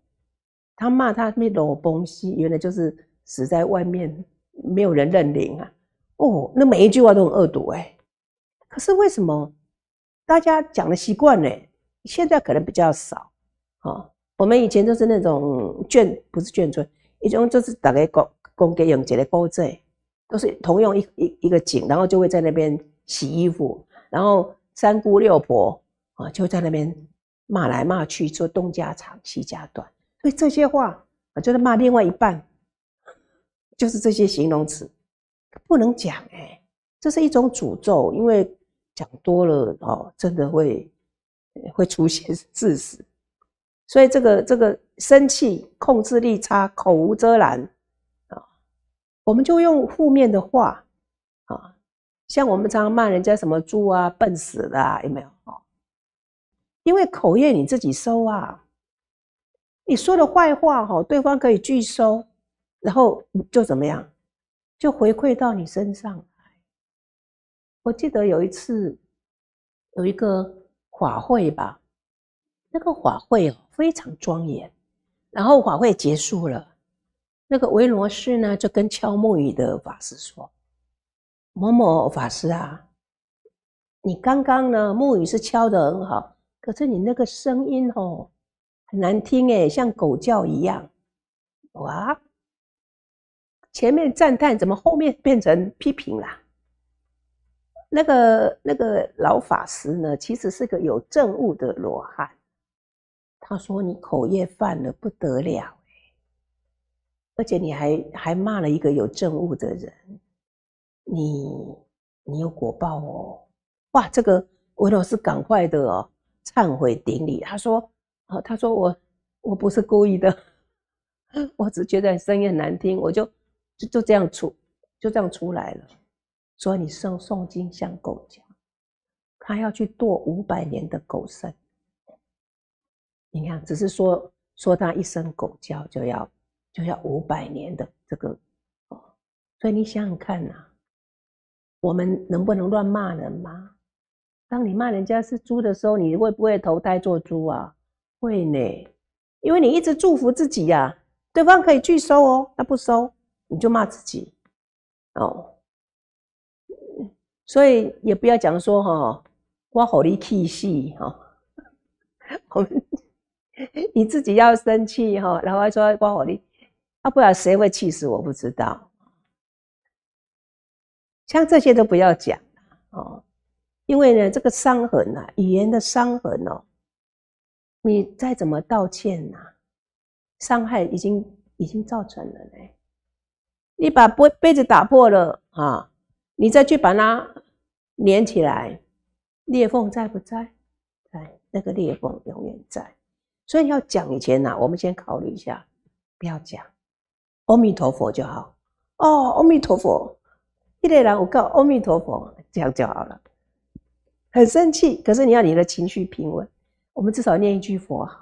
他骂他那老东西，原来就是死在外面。没有人认领啊！哦，那每一句话都很恶毒哎。可是为什么大家讲的习惯呢？现在可能比较少啊。我们以前都是那种眷，不是眷村，一种就是大家公公给永杰的勾子，都是同用一一一个井，然后就会在那边洗衣服，然后三姑六婆啊就在那边骂来骂去，说东家长西家短，所以这些话啊就是骂另外一半。就是这些形容词不能讲哎，这是一种诅咒，因为讲多了哦，真的会会出现致死。所以这个这个生气、控制力差、口无遮拦啊，我们就用负面的话啊，像我们常常骂人家什么猪啊、笨死的，有没有？因为口业你自己收啊，你说的坏话哈，对方可以拒收。然后就怎么样，就回馈到你身上来。我记得有一次有一个法会吧，那个法会非常庄严。然后法会结束了，那个维罗士呢就跟敲木鱼的法师说：“某某法师啊，你刚刚呢木鱼是敲得很好，可是你那个声音哦很难听诶，像狗叫一样。”哇！前面赞叹，怎么后面变成批评啦？那个那个老法师呢，其实是个有政悟的罗汉。他说：“你口业犯了不得了，而且你还还骂了一个有政悟的人，你你有果报哦。”哇，这个文老师赶快的哦，忏悔顶礼。他说：“哦，他说我我不是故意的，我只觉得声音很难听，我就。”就就这样出，就这样出来了。所以你送送金像狗叫，他要去剁五百年的狗身。你看，只是说说他一声狗叫就要就要五百年的这个。所以你想想看呐，我们能不能乱骂人吗？当你骂人家是猪的时候，你会不会投胎做猪啊？会呢，因为你一直祝福自己呀。对方可以拒收哦，他不收。你就骂自己哦，所以也不要讲说哈，我火力气死哈，我们 你自己要生气哈，然后还说我火力，要不然谁会气死？我不知道，像这些都不要讲哦，因为呢，这个伤痕啊，语言的伤痕哦，你再怎么道歉呐，伤害已经已经造成了呢。你把杯杯子打破了啊！你再去把它连起来，裂缝在不在？在，那个裂缝永远在。所以要讲以前呐，我们先考虑一下，不要讲，阿弥陀佛就好。哦，阿弥陀佛，一类人我告阿弥陀佛，这样就好了。很生气，可是你要你的情绪平稳，我们至少念一句佛。好。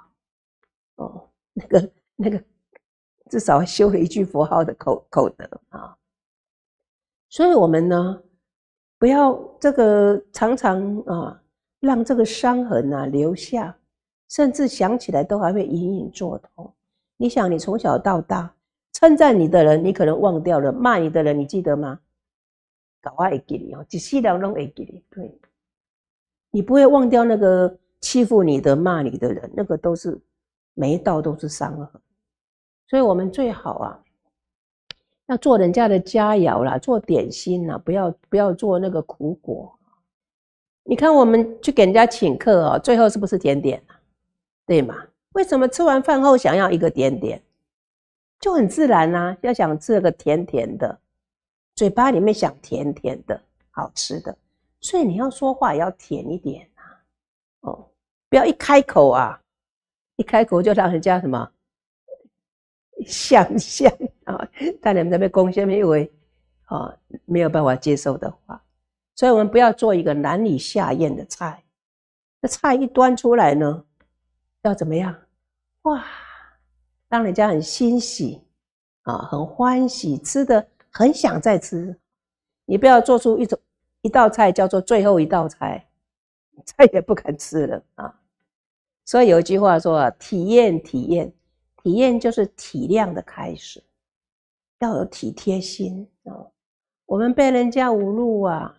哦，那个那个。至少修了一句佛号的口口德啊，所以，我们呢，不要这个常常啊，让这个伤痕啊留下，甚至想起来都还会隐隐作痛。你想，你从小到大，称赞你的人，你可能忘掉了；骂你的人，你记得吗？狗阿会记你哦，一世人拢会记你。对，你不会忘掉那个欺负你的、骂你的人，那个都是每一道都是伤痕。所以我们最好啊，要做人家的佳肴啦，做点心啦，不要不要做那个苦果。你看，我们去给人家请客哦，最后是不是甜点？对吗？为什么吃完饭后想要一个点点，就很自然啊，要想吃个甜甜的，嘴巴里面想甜甜的、好吃的，所以你要说话也要甜一点啊。哦，不要一开口啊，一开口就让人家什么？想象啊，但你们在边攻陷，因为啊没有办法接受的话，所以我们不要做一个难以下咽的菜。那菜一端出来呢，要怎么样？哇，让人家很欣喜啊，很欢喜，吃的很想再吃。你不要做出一种一道菜叫做最后一道菜，再也不敢吃了啊。所以有一句话说：体验，体验。体验就是体谅的开始，要有体贴心啊！我们被人家侮辱啊、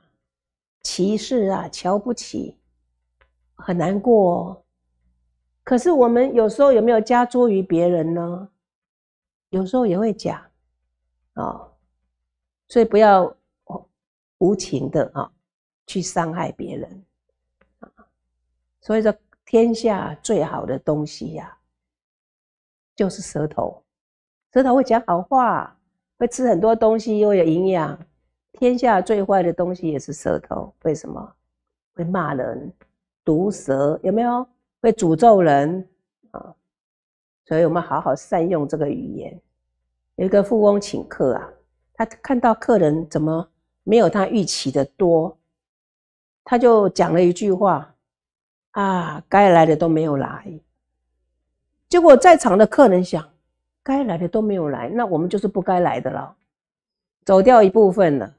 歧视啊、瞧不起，很难过。可是我们有时候有没有加诸于别人呢？有时候也会讲啊，所以不要无情的啊去伤害别人啊。所以说，天下最好的东西呀。就是舌头，舌头会讲好话，会吃很多东西，又有营养。天下最坏的东西也是舌头，为什么？会骂人，毒舌有没有？会诅咒人啊！所以我们好好善用这个语言。有一个富翁请客啊，他看到客人怎么没有他预期的多，他就讲了一句话：啊，该来的都没有来。结果在场的客人想，该来的都没有来，那我们就是不该来的了，走掉一部分了。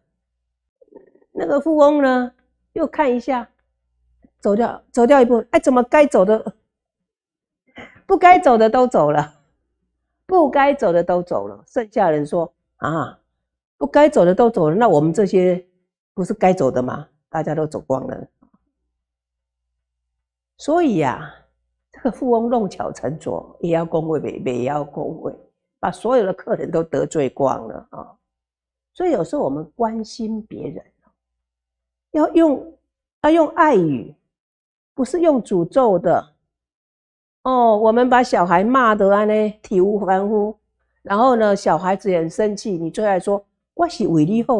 那个富翁呢，又看一下，走掉，走掉一部分。哎，怎么该走的，不该走的都走了，不该走的都走了。剩下人说啊，不该走的都走了，那我们这些不是该走的吗？大家都走光了。所以呀。个 富翁弄巧成拙，也要恭维，美美也要恭维，把所有的客人都得罪光了啊！所以有时候我们关心别人，要用要用爱语，不是用诅咒的哦。我们把小孩骂得安呢体无完肤，然后呢小孩子也很生气，你最爱说我是为你好，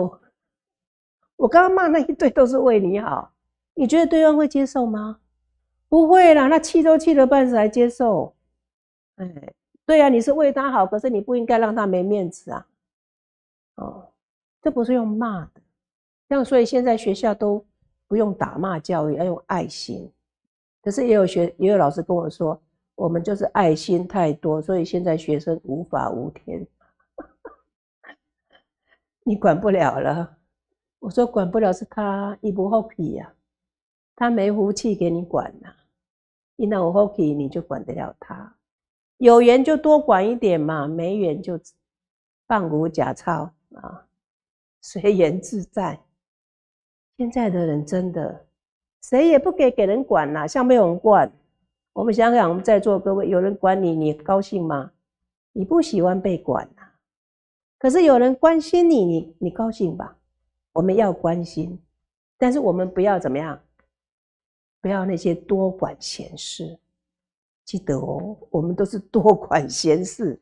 我刚刚骂那一堆都是为你好，你觉得对方会接受吗？不会啦，那气都气了半死还接受？哎，对呀，你是为他好，可是你不应该让他没面子啊！哦，这不是用骂的，样所以现在学校都不用打骂教育，要用爱心。可是也有学也有老师跟我说，我们就是爱心太多，所以现在学生无法无天，你管不了了。我说管不了是他一不厚皮呀。他没福气给你管了，一拿我 OK，你就管得了他。有缘就多管一点嘛，没缘就放股假钞啊，随缘自在。现在的人真的，谁也不给给人管了，像被我们管。我们想想，我们在座各位，有人管你，你高兴吗？你不喜欢被管啊。可是有人关心你，你你高兴吧？我们要关心，但是我们不要怎么样。不要那些多管闲事，记得哦。我们都是多管闲事，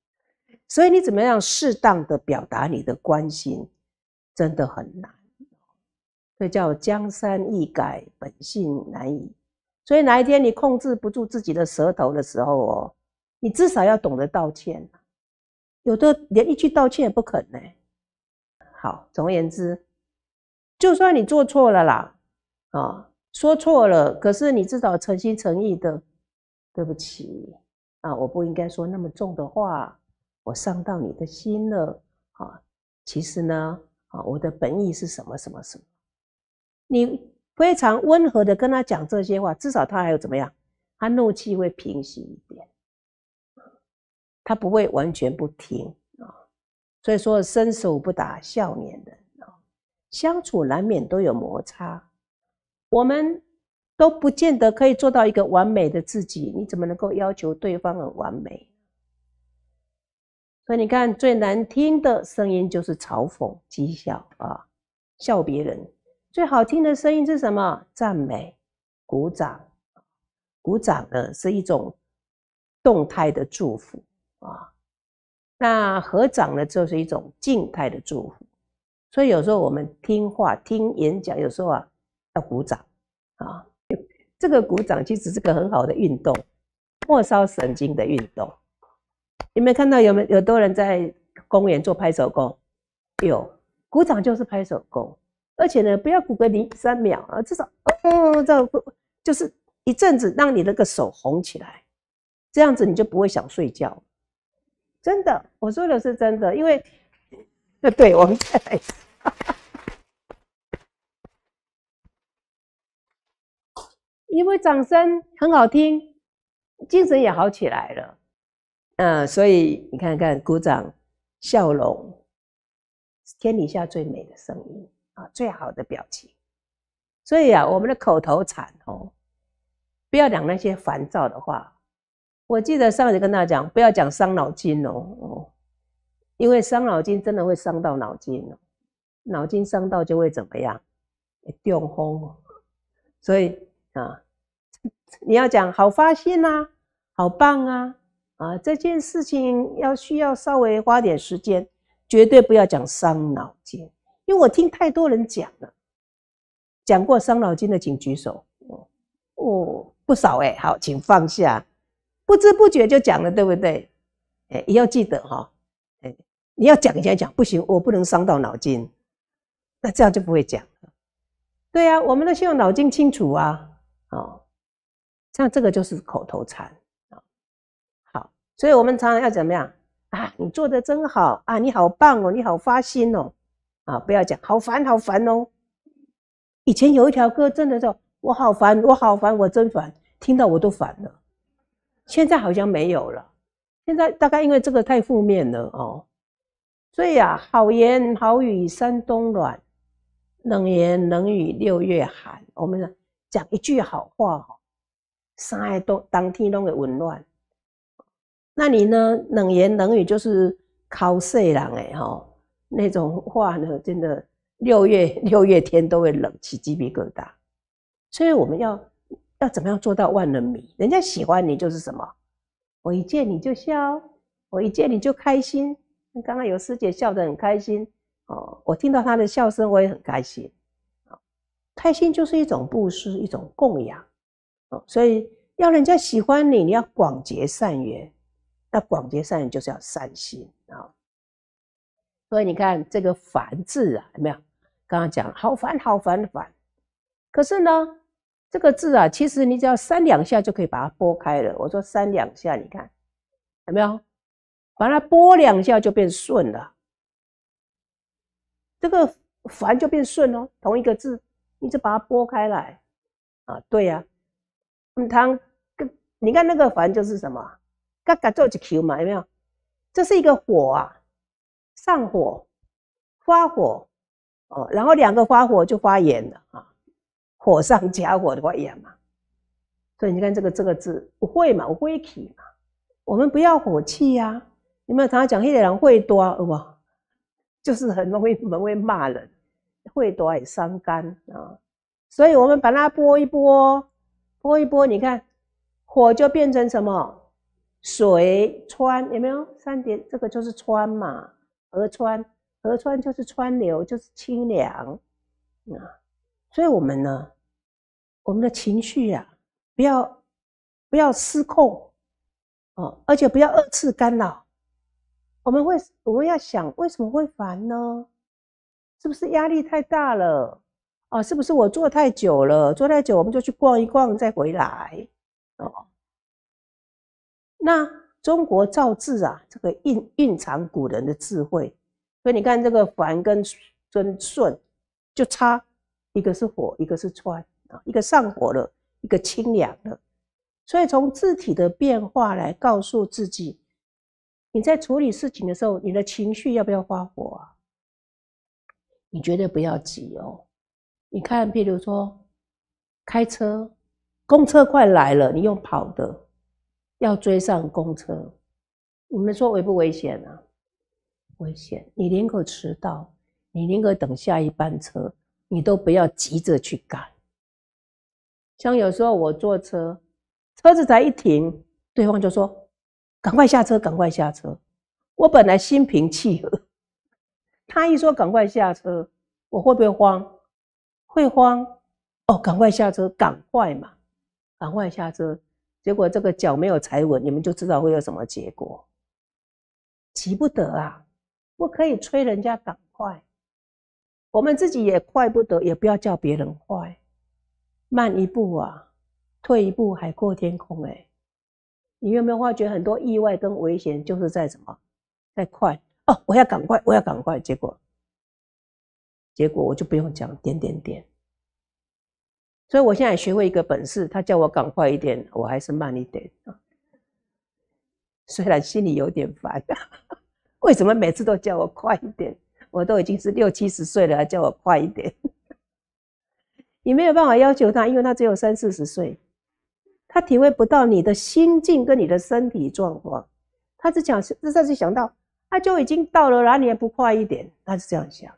所以你怎么样适当的表达你的关心，真的很难。这叫江山易改，本性难移。所以哪一天你控制不住自己的舌头的时候哦，你至少要懂得道歉。有的连一句道歉也不肯呢。好，总而言之，就算你做错了啦，啊。说错了，可是你至少诚心诚意的，对不起啊！我不应该说那么重的话，我伤到你的心了啊！其实呢，啊，我的本意是什么什么什么？你非常温和的跟他讲这些话，至少他还有怎么样？他怒气会平息一点，他不会完全不听啊！所以说，伸手不打笑脸的啊，相处难免都有摩擦。我们都不见得可以做到一个完美的自己，你怎么能够要求对方很完美？所以你看，最难听的声音就是嘲讽、讥笑啊，笑别人；最好听的声音是什么？赞美、鼓掌。鼓掌呢是一种动态的祝福啊，那合掌呢就是一种静态的祝福。所以有时候我们听话、听演讲，有时候啊。鼓掌，啊，这个鼓掌其实是个很好的运动，末梢神经的运动。有没有看到？有没有有多人在公园做拍手功？有，鼓掌就是拍手功。而且呢，不要鼓个零三秒啊，至少，哦，这样鼓就是一阵子，让你那个手红起来，这样子你就不会想睡觉。真的，我说的是真的，因为，对，我们再来一次。因为掌声很好听，精神也好起来了，嗯，所以你看看鼓掌、笑容，天底下最美的声音啊，最好的表情。所以啊，我们的口头禅哦，不要讲那些烦躁的话。我记得上次跟大家讲，不要讲伤脑筋哦哦，因为伤脑筋真的会伤到脑筋哦，脑筋伤到就会怎么样？中风，所以。啊，你要讲好发现呐，好棒啊！啊，这件事情要需要稍微花点时间，绝对不要讲伤脑筋，因为我听太多人讲了，讲过伤脑筋的，请举手。哦不少哎，好，请放下，不知不觉就讲了，对不对？哎，你要记得哈，哎，你要讲一下讲不行，我不能伤到脑筋，那这样就不会讲了。对呀，我们都希望脑筋清楚啊。哦，像这个就是口头禅，好，所以我们常常要怎么样啊？你做的真好啊！你好棒哦！你好发心哦！啊，不要讲，好烦，好烦哦。以前有一条歌，真的叫我好烦，我好烦，我真烦，听到我都烦了。现在好像没有了，现在大概因为这个太负面了哦。所以啊，好言好语三冬暖，冷言冷语六月寒。我们。讲一句好话哈，伤害都当天那会紊乱。那你呢，冷言冷语就是烤舌人诶哈，那种话呢，真的六月 六月天都会冷起鸡皮疙瘩。所以我们要要怎么样做到万人迷？人家喜欢你就是什么？我一见你就笑，我一见你就开心。刚刚有师姐笑得很开心哦，我听到她的笑声我也很开心。开心就是一种布施，一种供养哦，所以要人家喜欢你，你要广结善缘。那广结善缘就是要善心啊。所以你看这个“烦”字啊，有没有？刚刚讲好烦，好烦，烦。可是呢，这个字啊，其实你只要三两下就可以把它拨开了。我说三两下，你看有没有？把它拨两下就变顺了。这个“烦”就变顺哦，同一个字。你就把它拨开来，啊，对呀，汤跟你看那个烦就是什么，嘎嘎做一球嘛，有没有？这是一个火啊，上火，发火哦，然后两个发火就发炎了啊，火上加火的发炎嘛。所以你看这个这个字，会嘛？我会起嘛？我们不要火气呀。你们常常讲黑人会多，哇，就是很容易容易骂人。会多也伤肝啊，所以我们把它拨一拨，拨一拨，你看火就变成什么水川有没有三点？这个就是川嘛，河川，河川就是川流，就是清凉啊。所以我们呢，我们的情绪呀，不要不要失控哦，而且不要二次干扰。我们会，我们要想为什么会烦呢？是不是压力太大了？啊，是不是我坐太久了？坐太久，我们就去逛一逛，再回来。哦，那中国造字啊，这个蕴蕴藏古人的智慧。所以你看，这个“凡跟“尊顺”就差一个是火，一个是川啊，一个上火了，一个清凉了。所以从字体的变化来告诉自己，你在处理事情的时候，你的情绪要不要发火啊？你绝对不要急哦！你看，譬如说开车，公车快来了，你用跑的要追上公车，你们说危不危险呢？危险！你宁可迟到，你宁可等下一班车，你都不要急着去赶。像有时候我坐车，车子才一停，对方就说：“赶快下车，赶快下车！”我本来心平气和。他一说赶快下车，我会不会慌？会慌哦！赶快下车，赶快嘛！赶快下车，结果这个脚没有踩稳，你们就知道会有什么结果。急不得啊，不可以催人家赶快。我们自己也快不得，也不要叫别人快。慢一步啊，退一步，海阔天空。哎，你有没有发觉很多意外跟危险就是在什么？在快。哦，我要赶快，我要赶快。结果，结果我就不用讲点点点。所以我现在学会一个本事，他叫我赶快一点，我还是慢一点。虽然心里有点烦，为什么每次都叫我快一点？我都已经是六七十岁了，还叫我快一点，你没有办法要求他，因为他只有三四十岁，他体会不到你的心境跟你的身体状况，他只想，只算是想到。他就已经到了，然后你也不快一点？他是这样想，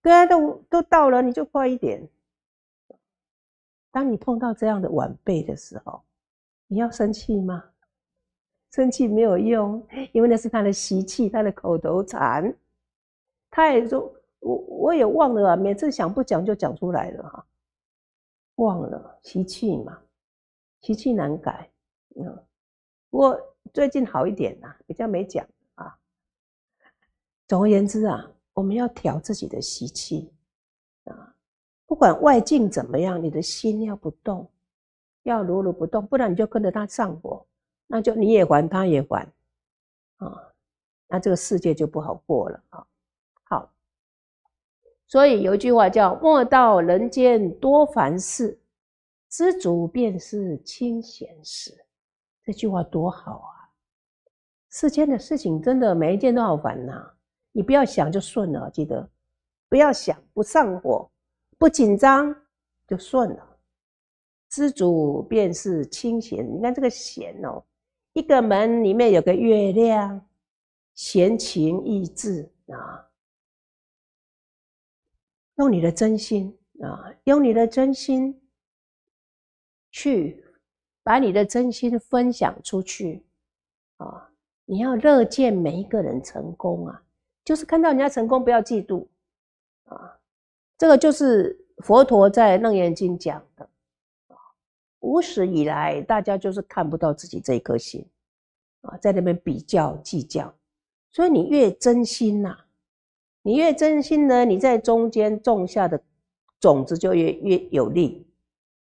对啊，都都到了，你就快一点。当你碰到这样的晚辈的时候，你要生气吗？生气没有用，因为那是他的习气，他的口头禅。他也说，我我也忘了，每次想不讲就讲出来了哈，忘了习气嘛，习气难改。嗯，不过最近好一点啦，比较没讲。总而言之啊，我们要调自己的习气啊，不管外境怎么样，你的心要不动，要如如不动，不然你就跟着他上火，那就你也还他也还啊，那这个世界就不好过了啊。好，所以有一句话叫“莫道人间多凡事，知足便是清闲事”，这句话多好啊！世间的事情真的每一件都好烦呐。你不要想就顺了，记得不要想，不上火，不紧张，就算了。知足便是清闲。你看这个闲哦，一个门里面有个月亮，闲情逸致啊。用你的真心啊，用你的真心去把你的真心分享出去啊。你要乐见每一个人成功啊。就是看到人家成功，不要嫉妒啊！这个就是佛陀在《楞严经》讲的啊。古史以来，大家就是看不到自己这一颗心啊，在那边比较计较。所以你越真心呐，你越真心呢，你在中间种下的种子就越越有力，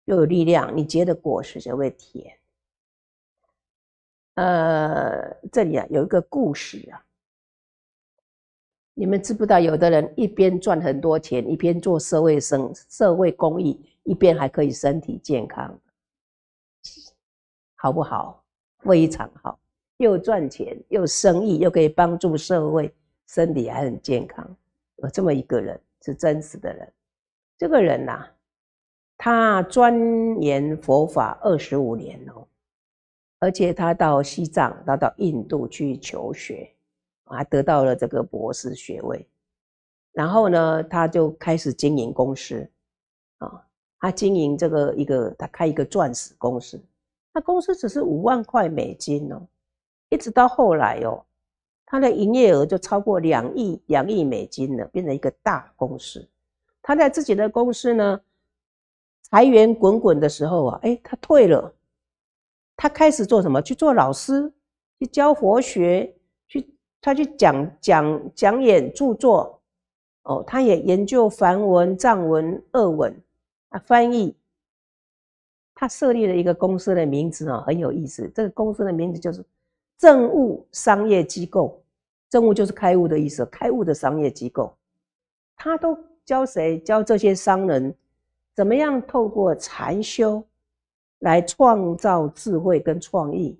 又有力量，你结的果实就会甜。呃，这里啊有一个故事啊。你们知不知道，有的人一边赚很多钱，一边做社会生、社会公益，一边还可以身体健康，好不好？非常好，又赚钱，又生意，又可以帮助社会，身体还很健康。有这么一个人，是真实的人。这个人啊，他钻研佛法二十五年哦，而且他到西藏，他到印度去求学。还得到了这个博士学位，然后呢，他就开始经营公司啊，他经营这个一个，他开一个钻石公司，他公司只是五万块美金哦，一直到后来哦，他的营业额就超过两亿两亿美金了，变成一个大公司。他在自己的公司呢，财源滚滚的时候啊，哎，他退了，他开始做什么？去做老师，去教佛学。他去讲讲讲演著作，哦，他也研究梵文、藏文、俄文啊，翻译。他设立了一个公司的名字啊，很有意思。这个公司的名字就是“政务商业机构”，政务就是开悟的意思，开悟的商业机构。他都教谁？教这些商人怎么样透过禅修来创造智慧跟创意。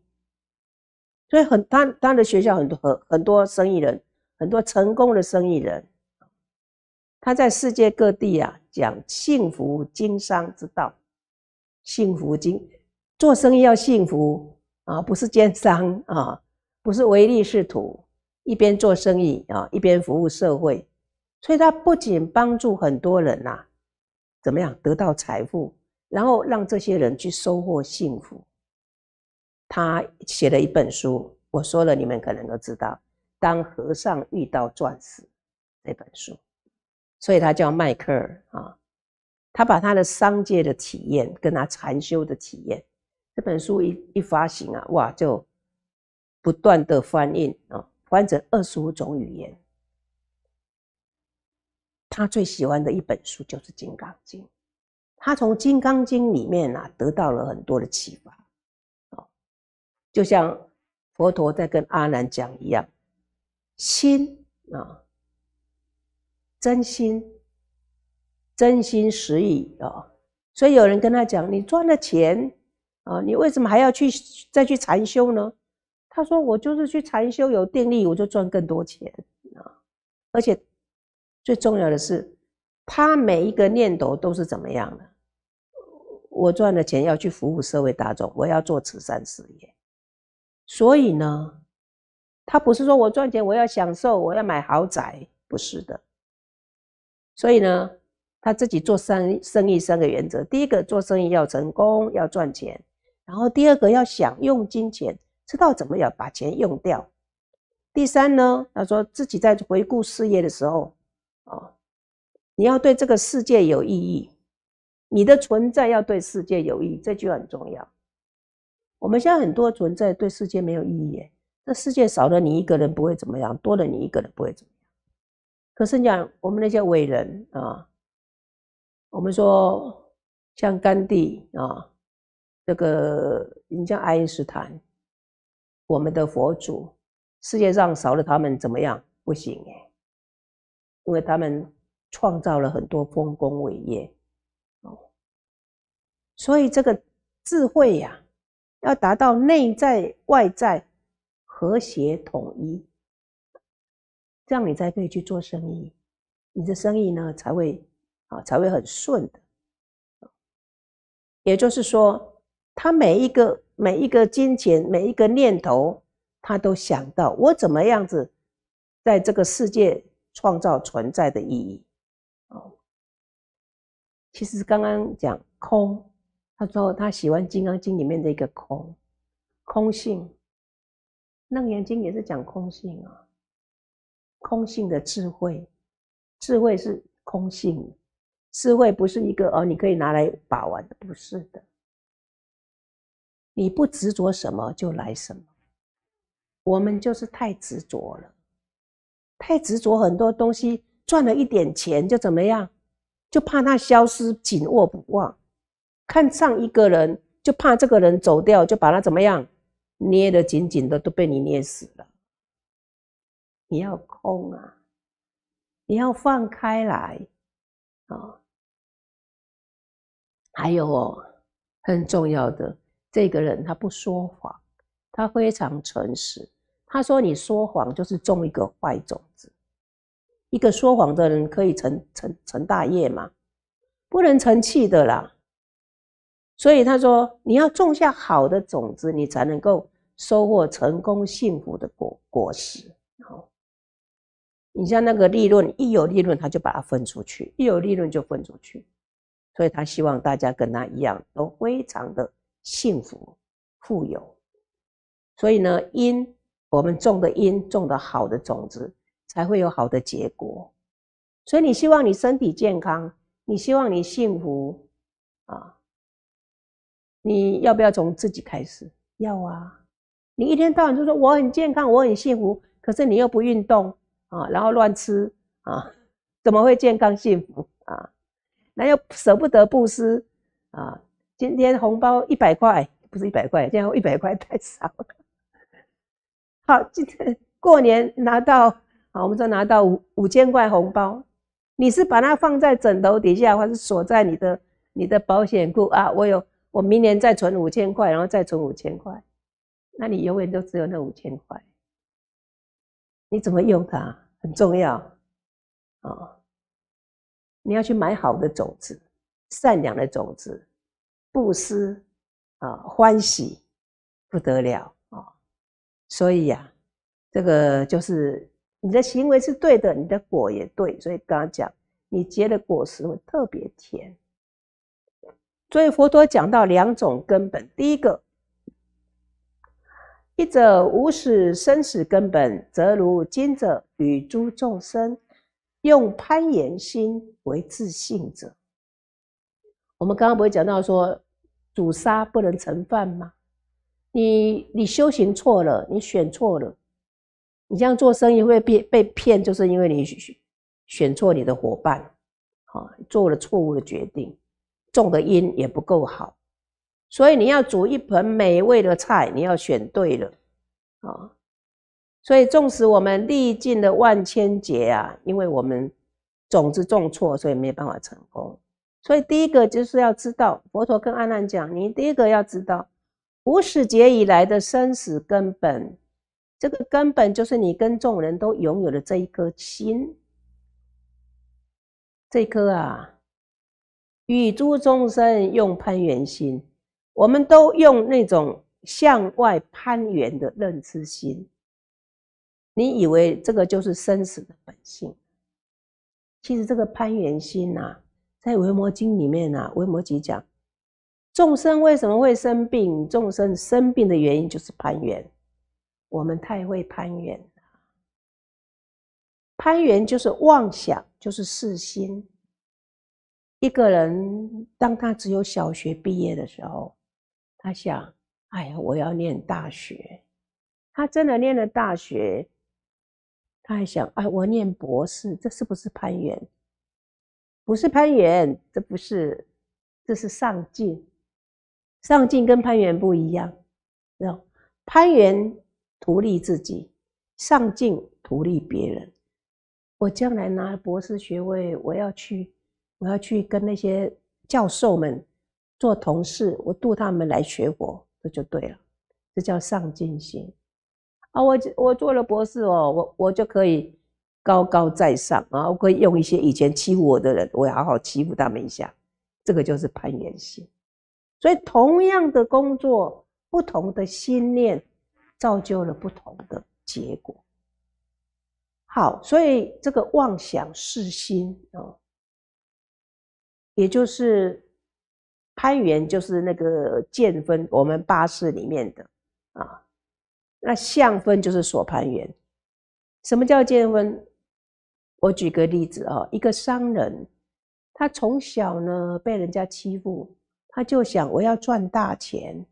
所以很他他的学校很多很很多生意人很多成功的生意人，他在世界各地啊讲幸福经商之道，幸福经做生意要幸福啊，不是奸商啊，不是唯利是图，一边做生意啊一边服务社会，所以他不仅帮助很多人呐，怎么样得到财富，然后让这些人去收获幸福。他写了一本书，我说了，你们可能都知道，《当和尚遇到钻石》这本书，所以他叫迈克尔啊。他把他的商界的体验跟他禅修的体验，这本书一一发行啊，哇，就不断的翻印啊，翻成二十五种语言。他最喜欢的一本书就是《金刚经》，他从《金刚经》里面啊得到了很多的启发。就像佛陀在跟阿难讲一样，心啊，真心，真心实意啊。所以有人跟他讲：“你赚了钱啊，你为什么还要去再去禅修呢？”他说：“我就是去禅修，有定力，我就赚更多钱啊。而且最重要的是，他每一个念头都是怎么样的？我赚了钱要去服务社会大众，我要做慈善事业。”所以呢，他不是说我赚钱我要享受，我要买豪宅，不是的。所以呢，他自己做生生意三个原则：第一个，做生意要成功要赚钱；然后第二个，要享用金钱，知道怎么要把钱用掉；第三呢，他说自己在回顾事业的时候，哦，你要对这个世界有意义，你的存在要对世界有意义，这句很重要。我们现在很多存在对世界没有意义，耶，这世界少了你一个人不会怎么样，多了你一个人不会怎么样。可是讲我们那些伟人啊，我们说像甘地啊，这个你像爱因斯坦，我们的佛祖，世界上少了他们怎么样？不行，耶？因为他们创造了很多丰功伟业，哦，所以这个智慧呀。要达到内在外在和谐统一，这样你才可以去做生意，你的生意呢才会啊才会很顺的。也就是说，他每一个每一个金钱每一个念头，他都想到我怎么样子在这个世界创造存在的意义。哦，其实刚刚讲空。他说：“他喜欢《金刚经》里面的一个空，空性。《楞严经》也是讲空性啊，空性的智慧，智慧是空性，智慧不是一个哦，你可以拿来把玩的，不是的。你不执着什么，就来什么。我们就是太执着了，太执着很多东西，赚了一点钱就怎么样，就怕它消失，紧握不放。”看上一个人，就怕这个人走掉，就把他怎么样？捏得紧紧的，都被你捏死了。你要空啊，你要放开来啊。还有哦，很重要的，这个人他不说谎，他非常诚实。他说：“你说谎就是种一个坏种子，一个说谎的人可以成成成大业吗？不能成器的啦。”所以他说：“你要种下好的种子，你才能够收获成功、幸福的果果实。”好，你像那个利润，一有利润他就把它分出去，一有利润就分出去。所以他希望大家跟他一样，都非常的幸福、富有。所以呢，因我们种的因，种的好的种子，才会有好的结果。所以你希望你身体健康，你希望你幸福啊。你要不要从自己开始？要啊！你一天到晚就说我很健康，我很幸福，可是你又不运动啊，然后乱吃啊，怎么会健康幸福啊？那又舍不得布施啊！今天红包一百块，不是一百块，今天一百块太少了。好，今天过年拿到，啊，我们说拿到五五千块红包，你是把它放在枕头底下，还是锁在你的你的保险库啊？我有。我明年再存五千块，然后再存五千块，那你永远都只有那五千块。你怎么用它很重要啊！你要去买好的种子，善良的种子，布施啊，欢喜不得了啊！所以呀，这个就是你的行为是对的，你的果也对，所以刚刚讲，你结的果实会特别甜。所以佛陀讲到两种根本，第一个，一者无始生死根本，则如今者与诸众生用攀岩心为自信者。我们刚刚不是讲到说，煮沙不能成饭吗？你你修行错了，你选错了，你这样做生意会被被骗，就是因为你选错你的伙伴，好，做了错误的决定。种的因也不够好，所以你要煮一盆美味的菜，你要选对了啊。所以纵使我们历尽了万千劫啊，因为我们种子种错，所以没办法成功。所以第一个就是要知道，佛陀跟阿难讲，你第一个要知道无始劫以来的生死根本，这个根本就是你跟众人都拥有的这一颗心，这颗啊。与诸众生用攀缘心，我们都用那种向外攀缘的认知心。你以为这个就是生死的本性？其实这个攀缘心呐，在维摩经里面呢，维摩诘讲众生为什么会生病？众生生病的原因就是攀缘。我们太会攀缘了，攀缘就是妄想，就是世心。一个人，当他只有小学毕业的时候，他想：哎呀，我要念大学。他真的念了大学，他还想：哎，我念博士，这是不是攀援？不是攀援，这不是，这是上进。上进跟攀援不一样，知攀援图利自己，上进图利别人。我将来拿博士学位，我要去。我要去跟那些教授们做同事，我度他们来学我，这就对了。这叫上进心啊！我我做了博士哦，我我就可以高高在上啊！可以用一些以前欺负我的人，我好好欺负他们一下。这个就是攀缘心。所以，同样的工作，不同的心念，造就了不同的结果。好，所以这个妄想是心啊。也就是攀缘，就是那个见分，我们八士里面的啊。那相分就是所攀缘。什么叫见分？我举个例子啊，一个商人，他从小呢被人家欺负，他就想我要赚大钱，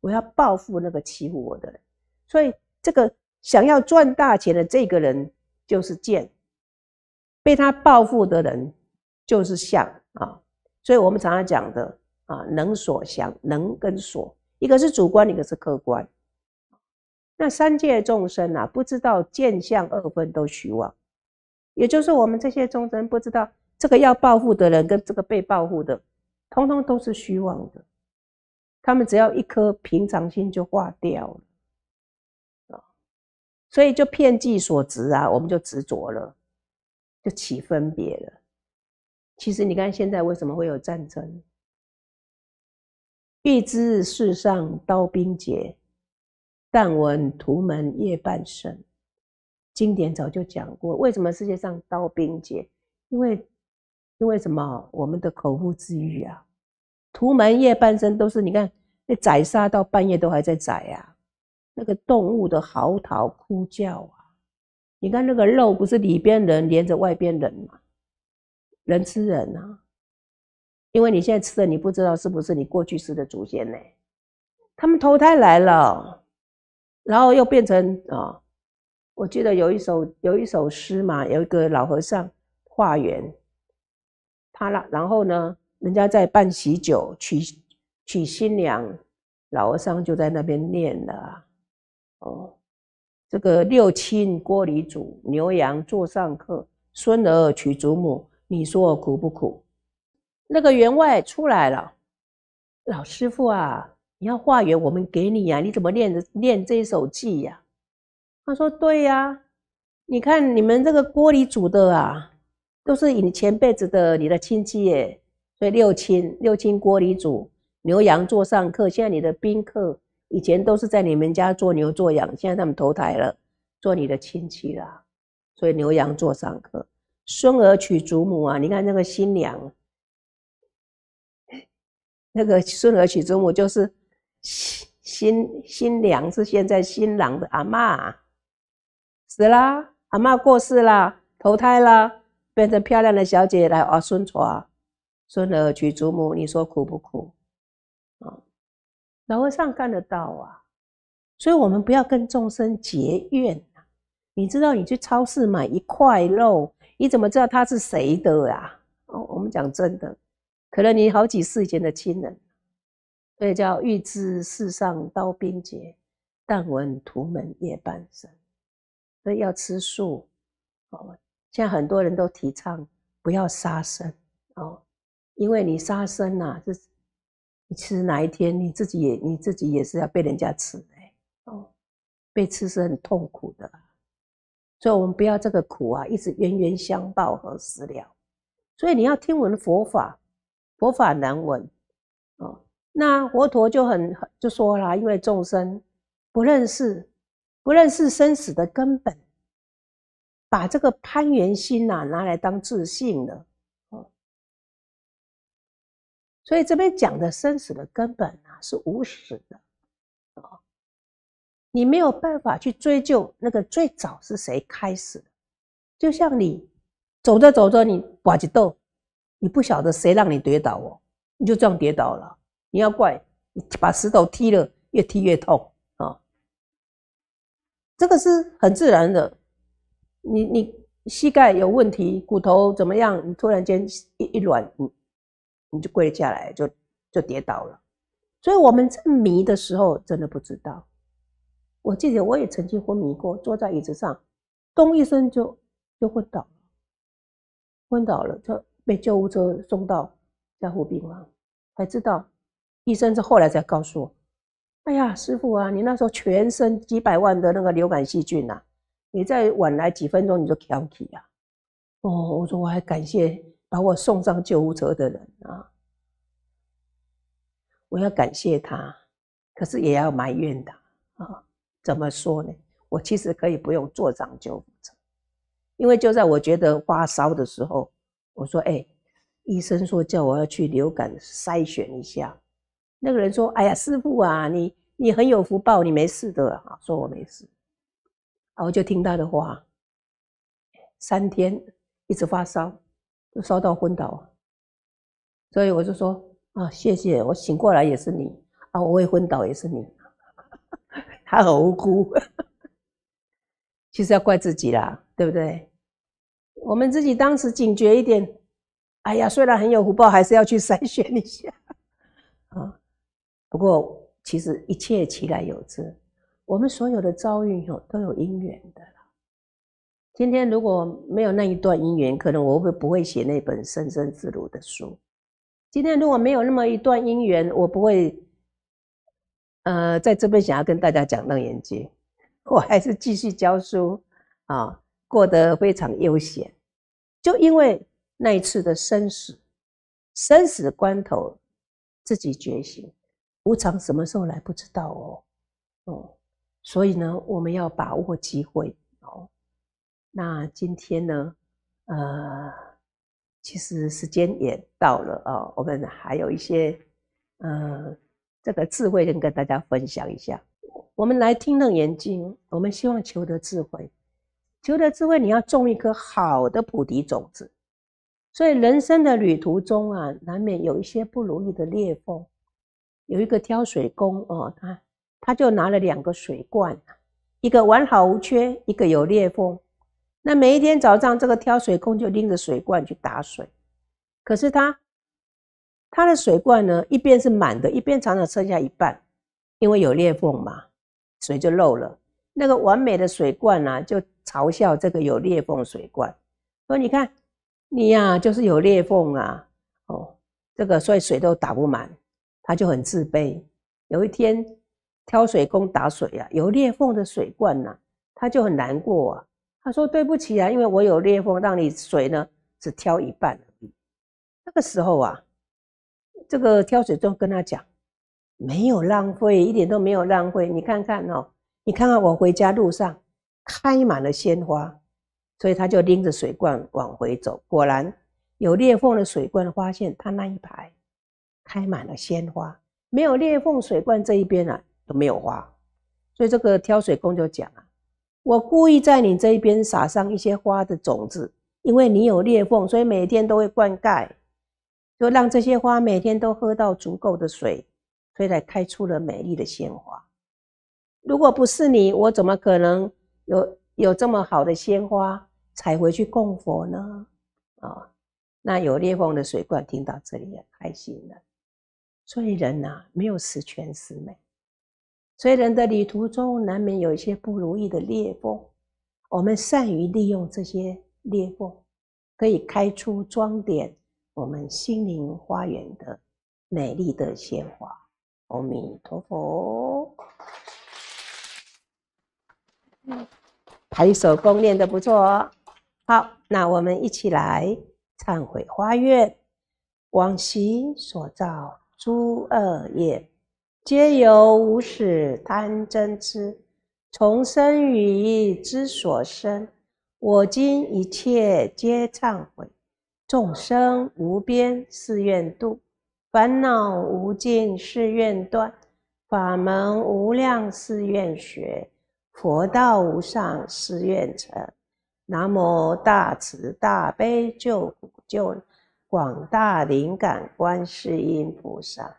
我要报复那个欺负我的。人。所以这个想要赚大钱的这个人就是贱，被他报复的人就是相啊。所以，我们常常讲的啊，能所想，能跟所，一个是主观，一个是客观。那三界众生啊，不知道见相二分都虚妄，也就是我们这些众生不知道，这个要报复的人跟这个被报复的，通通都是虚妄的。他们只要一颗平常心，就化掉了啊。所以就片计所执啊，我们就执着了，就起分别了。其实，你看现在为什么会有战争？欲知世上刀兵劫，但闻屠门夜半声。经典早就讲过，为什么世界上刀兵劫？因为因为什么？我们的口腹之欲啊！屠门夜半声都是你看那宰杀到半夜都还在宰啊，那个动物的嚎啕哭叫啊！你看那个肉不是里边人连着外边人吗？人吃人啊，因为你现在吃的，你不知道是不是你过去吃的祖先呢？他们投胎来了，然后又变成啊，我记得有一首有一首诗嘛，有一个老和尚化缘，他了，然后呢，人家在办喜酒娶娶新娘，老和尚就在那边念了哦，这个六亲锅里煮，牛羊座上客，孙儿娶祖母。你说我苦不苦？那个员外出来了，老师傅啊，你要化缘，我们给你呀。你怎么练着练这一手技呀？他说：“对呀，你看你们这个锅里煮的啊，都是你前辈子的你的亲戚耶，所以六亲六亲锅里煮，牛羊做上客。现在你的宾客以前都是在你们家做牛做羊，现在他们投胎了，做你的亲戚了，所以牛羊做上客。”孙儿娶祖母啊！你看那个新娘，那个孙儿娶祖母就是新新新娘是现在新郎的阿妈，死啦，阿妈过世啦，投胎啦，变成漂亮的小姐来啊，孙传孙儿娶祖母，你说苦不苦？啊，老和上看得到啊？所以，我们不要跟众生结怨啊！你知道，你去超市买一块肉。你怎么知道他是谁的啊？哦，我们讲真的，可能你好几世以前的亲人，所以叫欲知世上刀兵劫，但闻屠门夜半声。所以要吃素哦。现在很多人都提倡不要杀生哦，因为你杀生呐，这你吃哪一天你自己也你自己也是要被人家吃诶，哦，被吃是很痛苦的。所以，我们不要这个苦啊，一直冤冤相报何时了？所以你要听闻佛法，佛法难闻啊。那佛陀就很就说了，因为众生不认识、不认识生死的根本，把这个攀缘心呐拿来当自信了。哦。所以这边讲的生死的根本啊，是无始的。你没有办法去追究那个最早是谁开始，就像你走着走着，你呱几斗，你不晓得谁让你跌倒哦，你就这样跌倒了。你要怪，把石头踢了，越踢越痛啊。这个是很自然的。你你膝盖有问题，骨头怎么样？你突然间一一软，你你就跪下来，就就跌倒了。所以我们在迷的时候，真的不知道。我记得我也曾经昏迷过，坐在椅子上，咚一声就就昏倒，昏倒了，就被救护车送到加护病房，才知道，医生是后来才告诉我，哎呀，师傅啊，你那时候全身几百万的那个流感细菌啊，你再晚来几分钟你就翘起啊，哦，我说我还感谢把我送上救护车的人啊，我要感谢他，可是也要埋怨他啊。怎么说呢？我其实可以不用做长救护车，因为就在我觉得发烧的时候，我说：“哎，医生说叫我要去流感筛选一下。”那个人说：“哎呀，师傅啊，你你很有福报，你没事的啊，说我没事。”啊，我就听他的话，三天一直发烧，就烧到昏倒，所以我就说：“啊，谢谢，我醒过来也是你啊，我未昏倒也是你。”他很无辜，其实要怪自己啦，对不对？我们自己当时警觉一点。哎呀，虽然很有福报，还是要去筛选一下。啊，不过其实一切其来有之，我们所有的遭遇有都有因缘的今天如果没有那一段因缘，可能我会不会写那本《生生自如》的书。今天如果没有那么一段因缘，我不会。呃，在这边想要跟大家讲，弄眼睛，我还是继续教书啊，过得非常悠闲。就因为那一次的生死，生死关头，自己觉醒，无常什么时候来不知道哦，哦，所以呢，我们要把握机会哦。那今天呢，呃，其实时间也到了啊，我们还有一些，呃，这个智慧跟跟大家分享一下，我们来听楞严经，我们希望求得智慧，求得智慧你要种一颗好的菩提种子，所以人生的旅途中啊，难免有一些不如意的裂缝。有一个挑水工哦，他他就拿了两个水罐，一个完好无缺，一个有裂缝。那每一天早上，这个挑水工就拎着水罐去打水，可是他。它的水罐呢，一边是满的，一边常常剩下一半，因为有裂缝嘛，水就漏了。那个完美的水罐呢，就嘲笑这个有裂缝水罐，说：“你看，你呀，就是有裂缝啊，哦，这个所以水都打不满。”他就很自卑。有一天挑水工打水呀，有裂缝的水罐呐，他就很难过啊。他说：“对不起啊，因为我有裂缝，让你水呢只挑一半。”那个时候啊。这个挑水工跟他讲，没有浪费，一点都没有浪费。你看看哦，你看看我回家路上开满了鲜花，所以他就拎着水罐往回走。果然有裂缝的水罐，发现他那一排开满了鲜花；没有裂缝水罐这一边啊都没有花。所以这个挑水工就讲啊，我故意在你这一边撒上一些花的种子，因为你有裂缝，所以每天都会灌溉。就让这些花每天都喝到足够的水，所以才开出了美丽的鲜花。如果不是你，我怎么可能有有这么好的鲜花采回去供佛呢？啊，那有裂缝的水罐听到这里也开心了。所以人呐，没有十全十美，所以人的旅途中难免有一些不如意的裂缝。我们善于利用这些裂缝，可以开出装点。我们心灵花园的美丽的鲜花，阿弥陀佛。排手功练的不错，哦。好，那我们一起来忏悔花愿。往昔所造诸恶业，皆由无始贪嗔痴，从身语意之所生。我今一切皆忏悔。众生无边誓愿度，烦恼无尽誓愿断，法门无量誓愿学，佛道无上誓愿成。南无大慈大悲救苦救广大灵感观世音菩萨。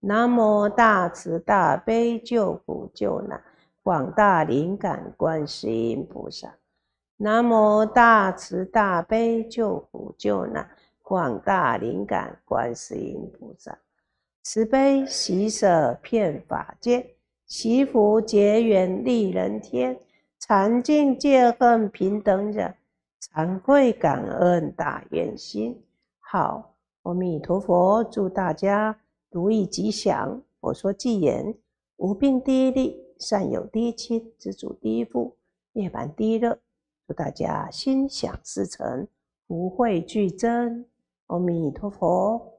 南无大慈大悲救苦救难广大灵感观世音菩萨。南无大慈大悲救苦救难广大灵感观世音菩萨，慈悲喜舍遍法界，祈福结缘利人天，常净戒恨平等忍，惭愧感恩大愿心。好，阿弥陀佛，祝大家如意吉祥。我说既言，无病低利，善有低亲，知足低富，夜半低热。祝大家心想事成，福慧俱增。阿弥陀佛。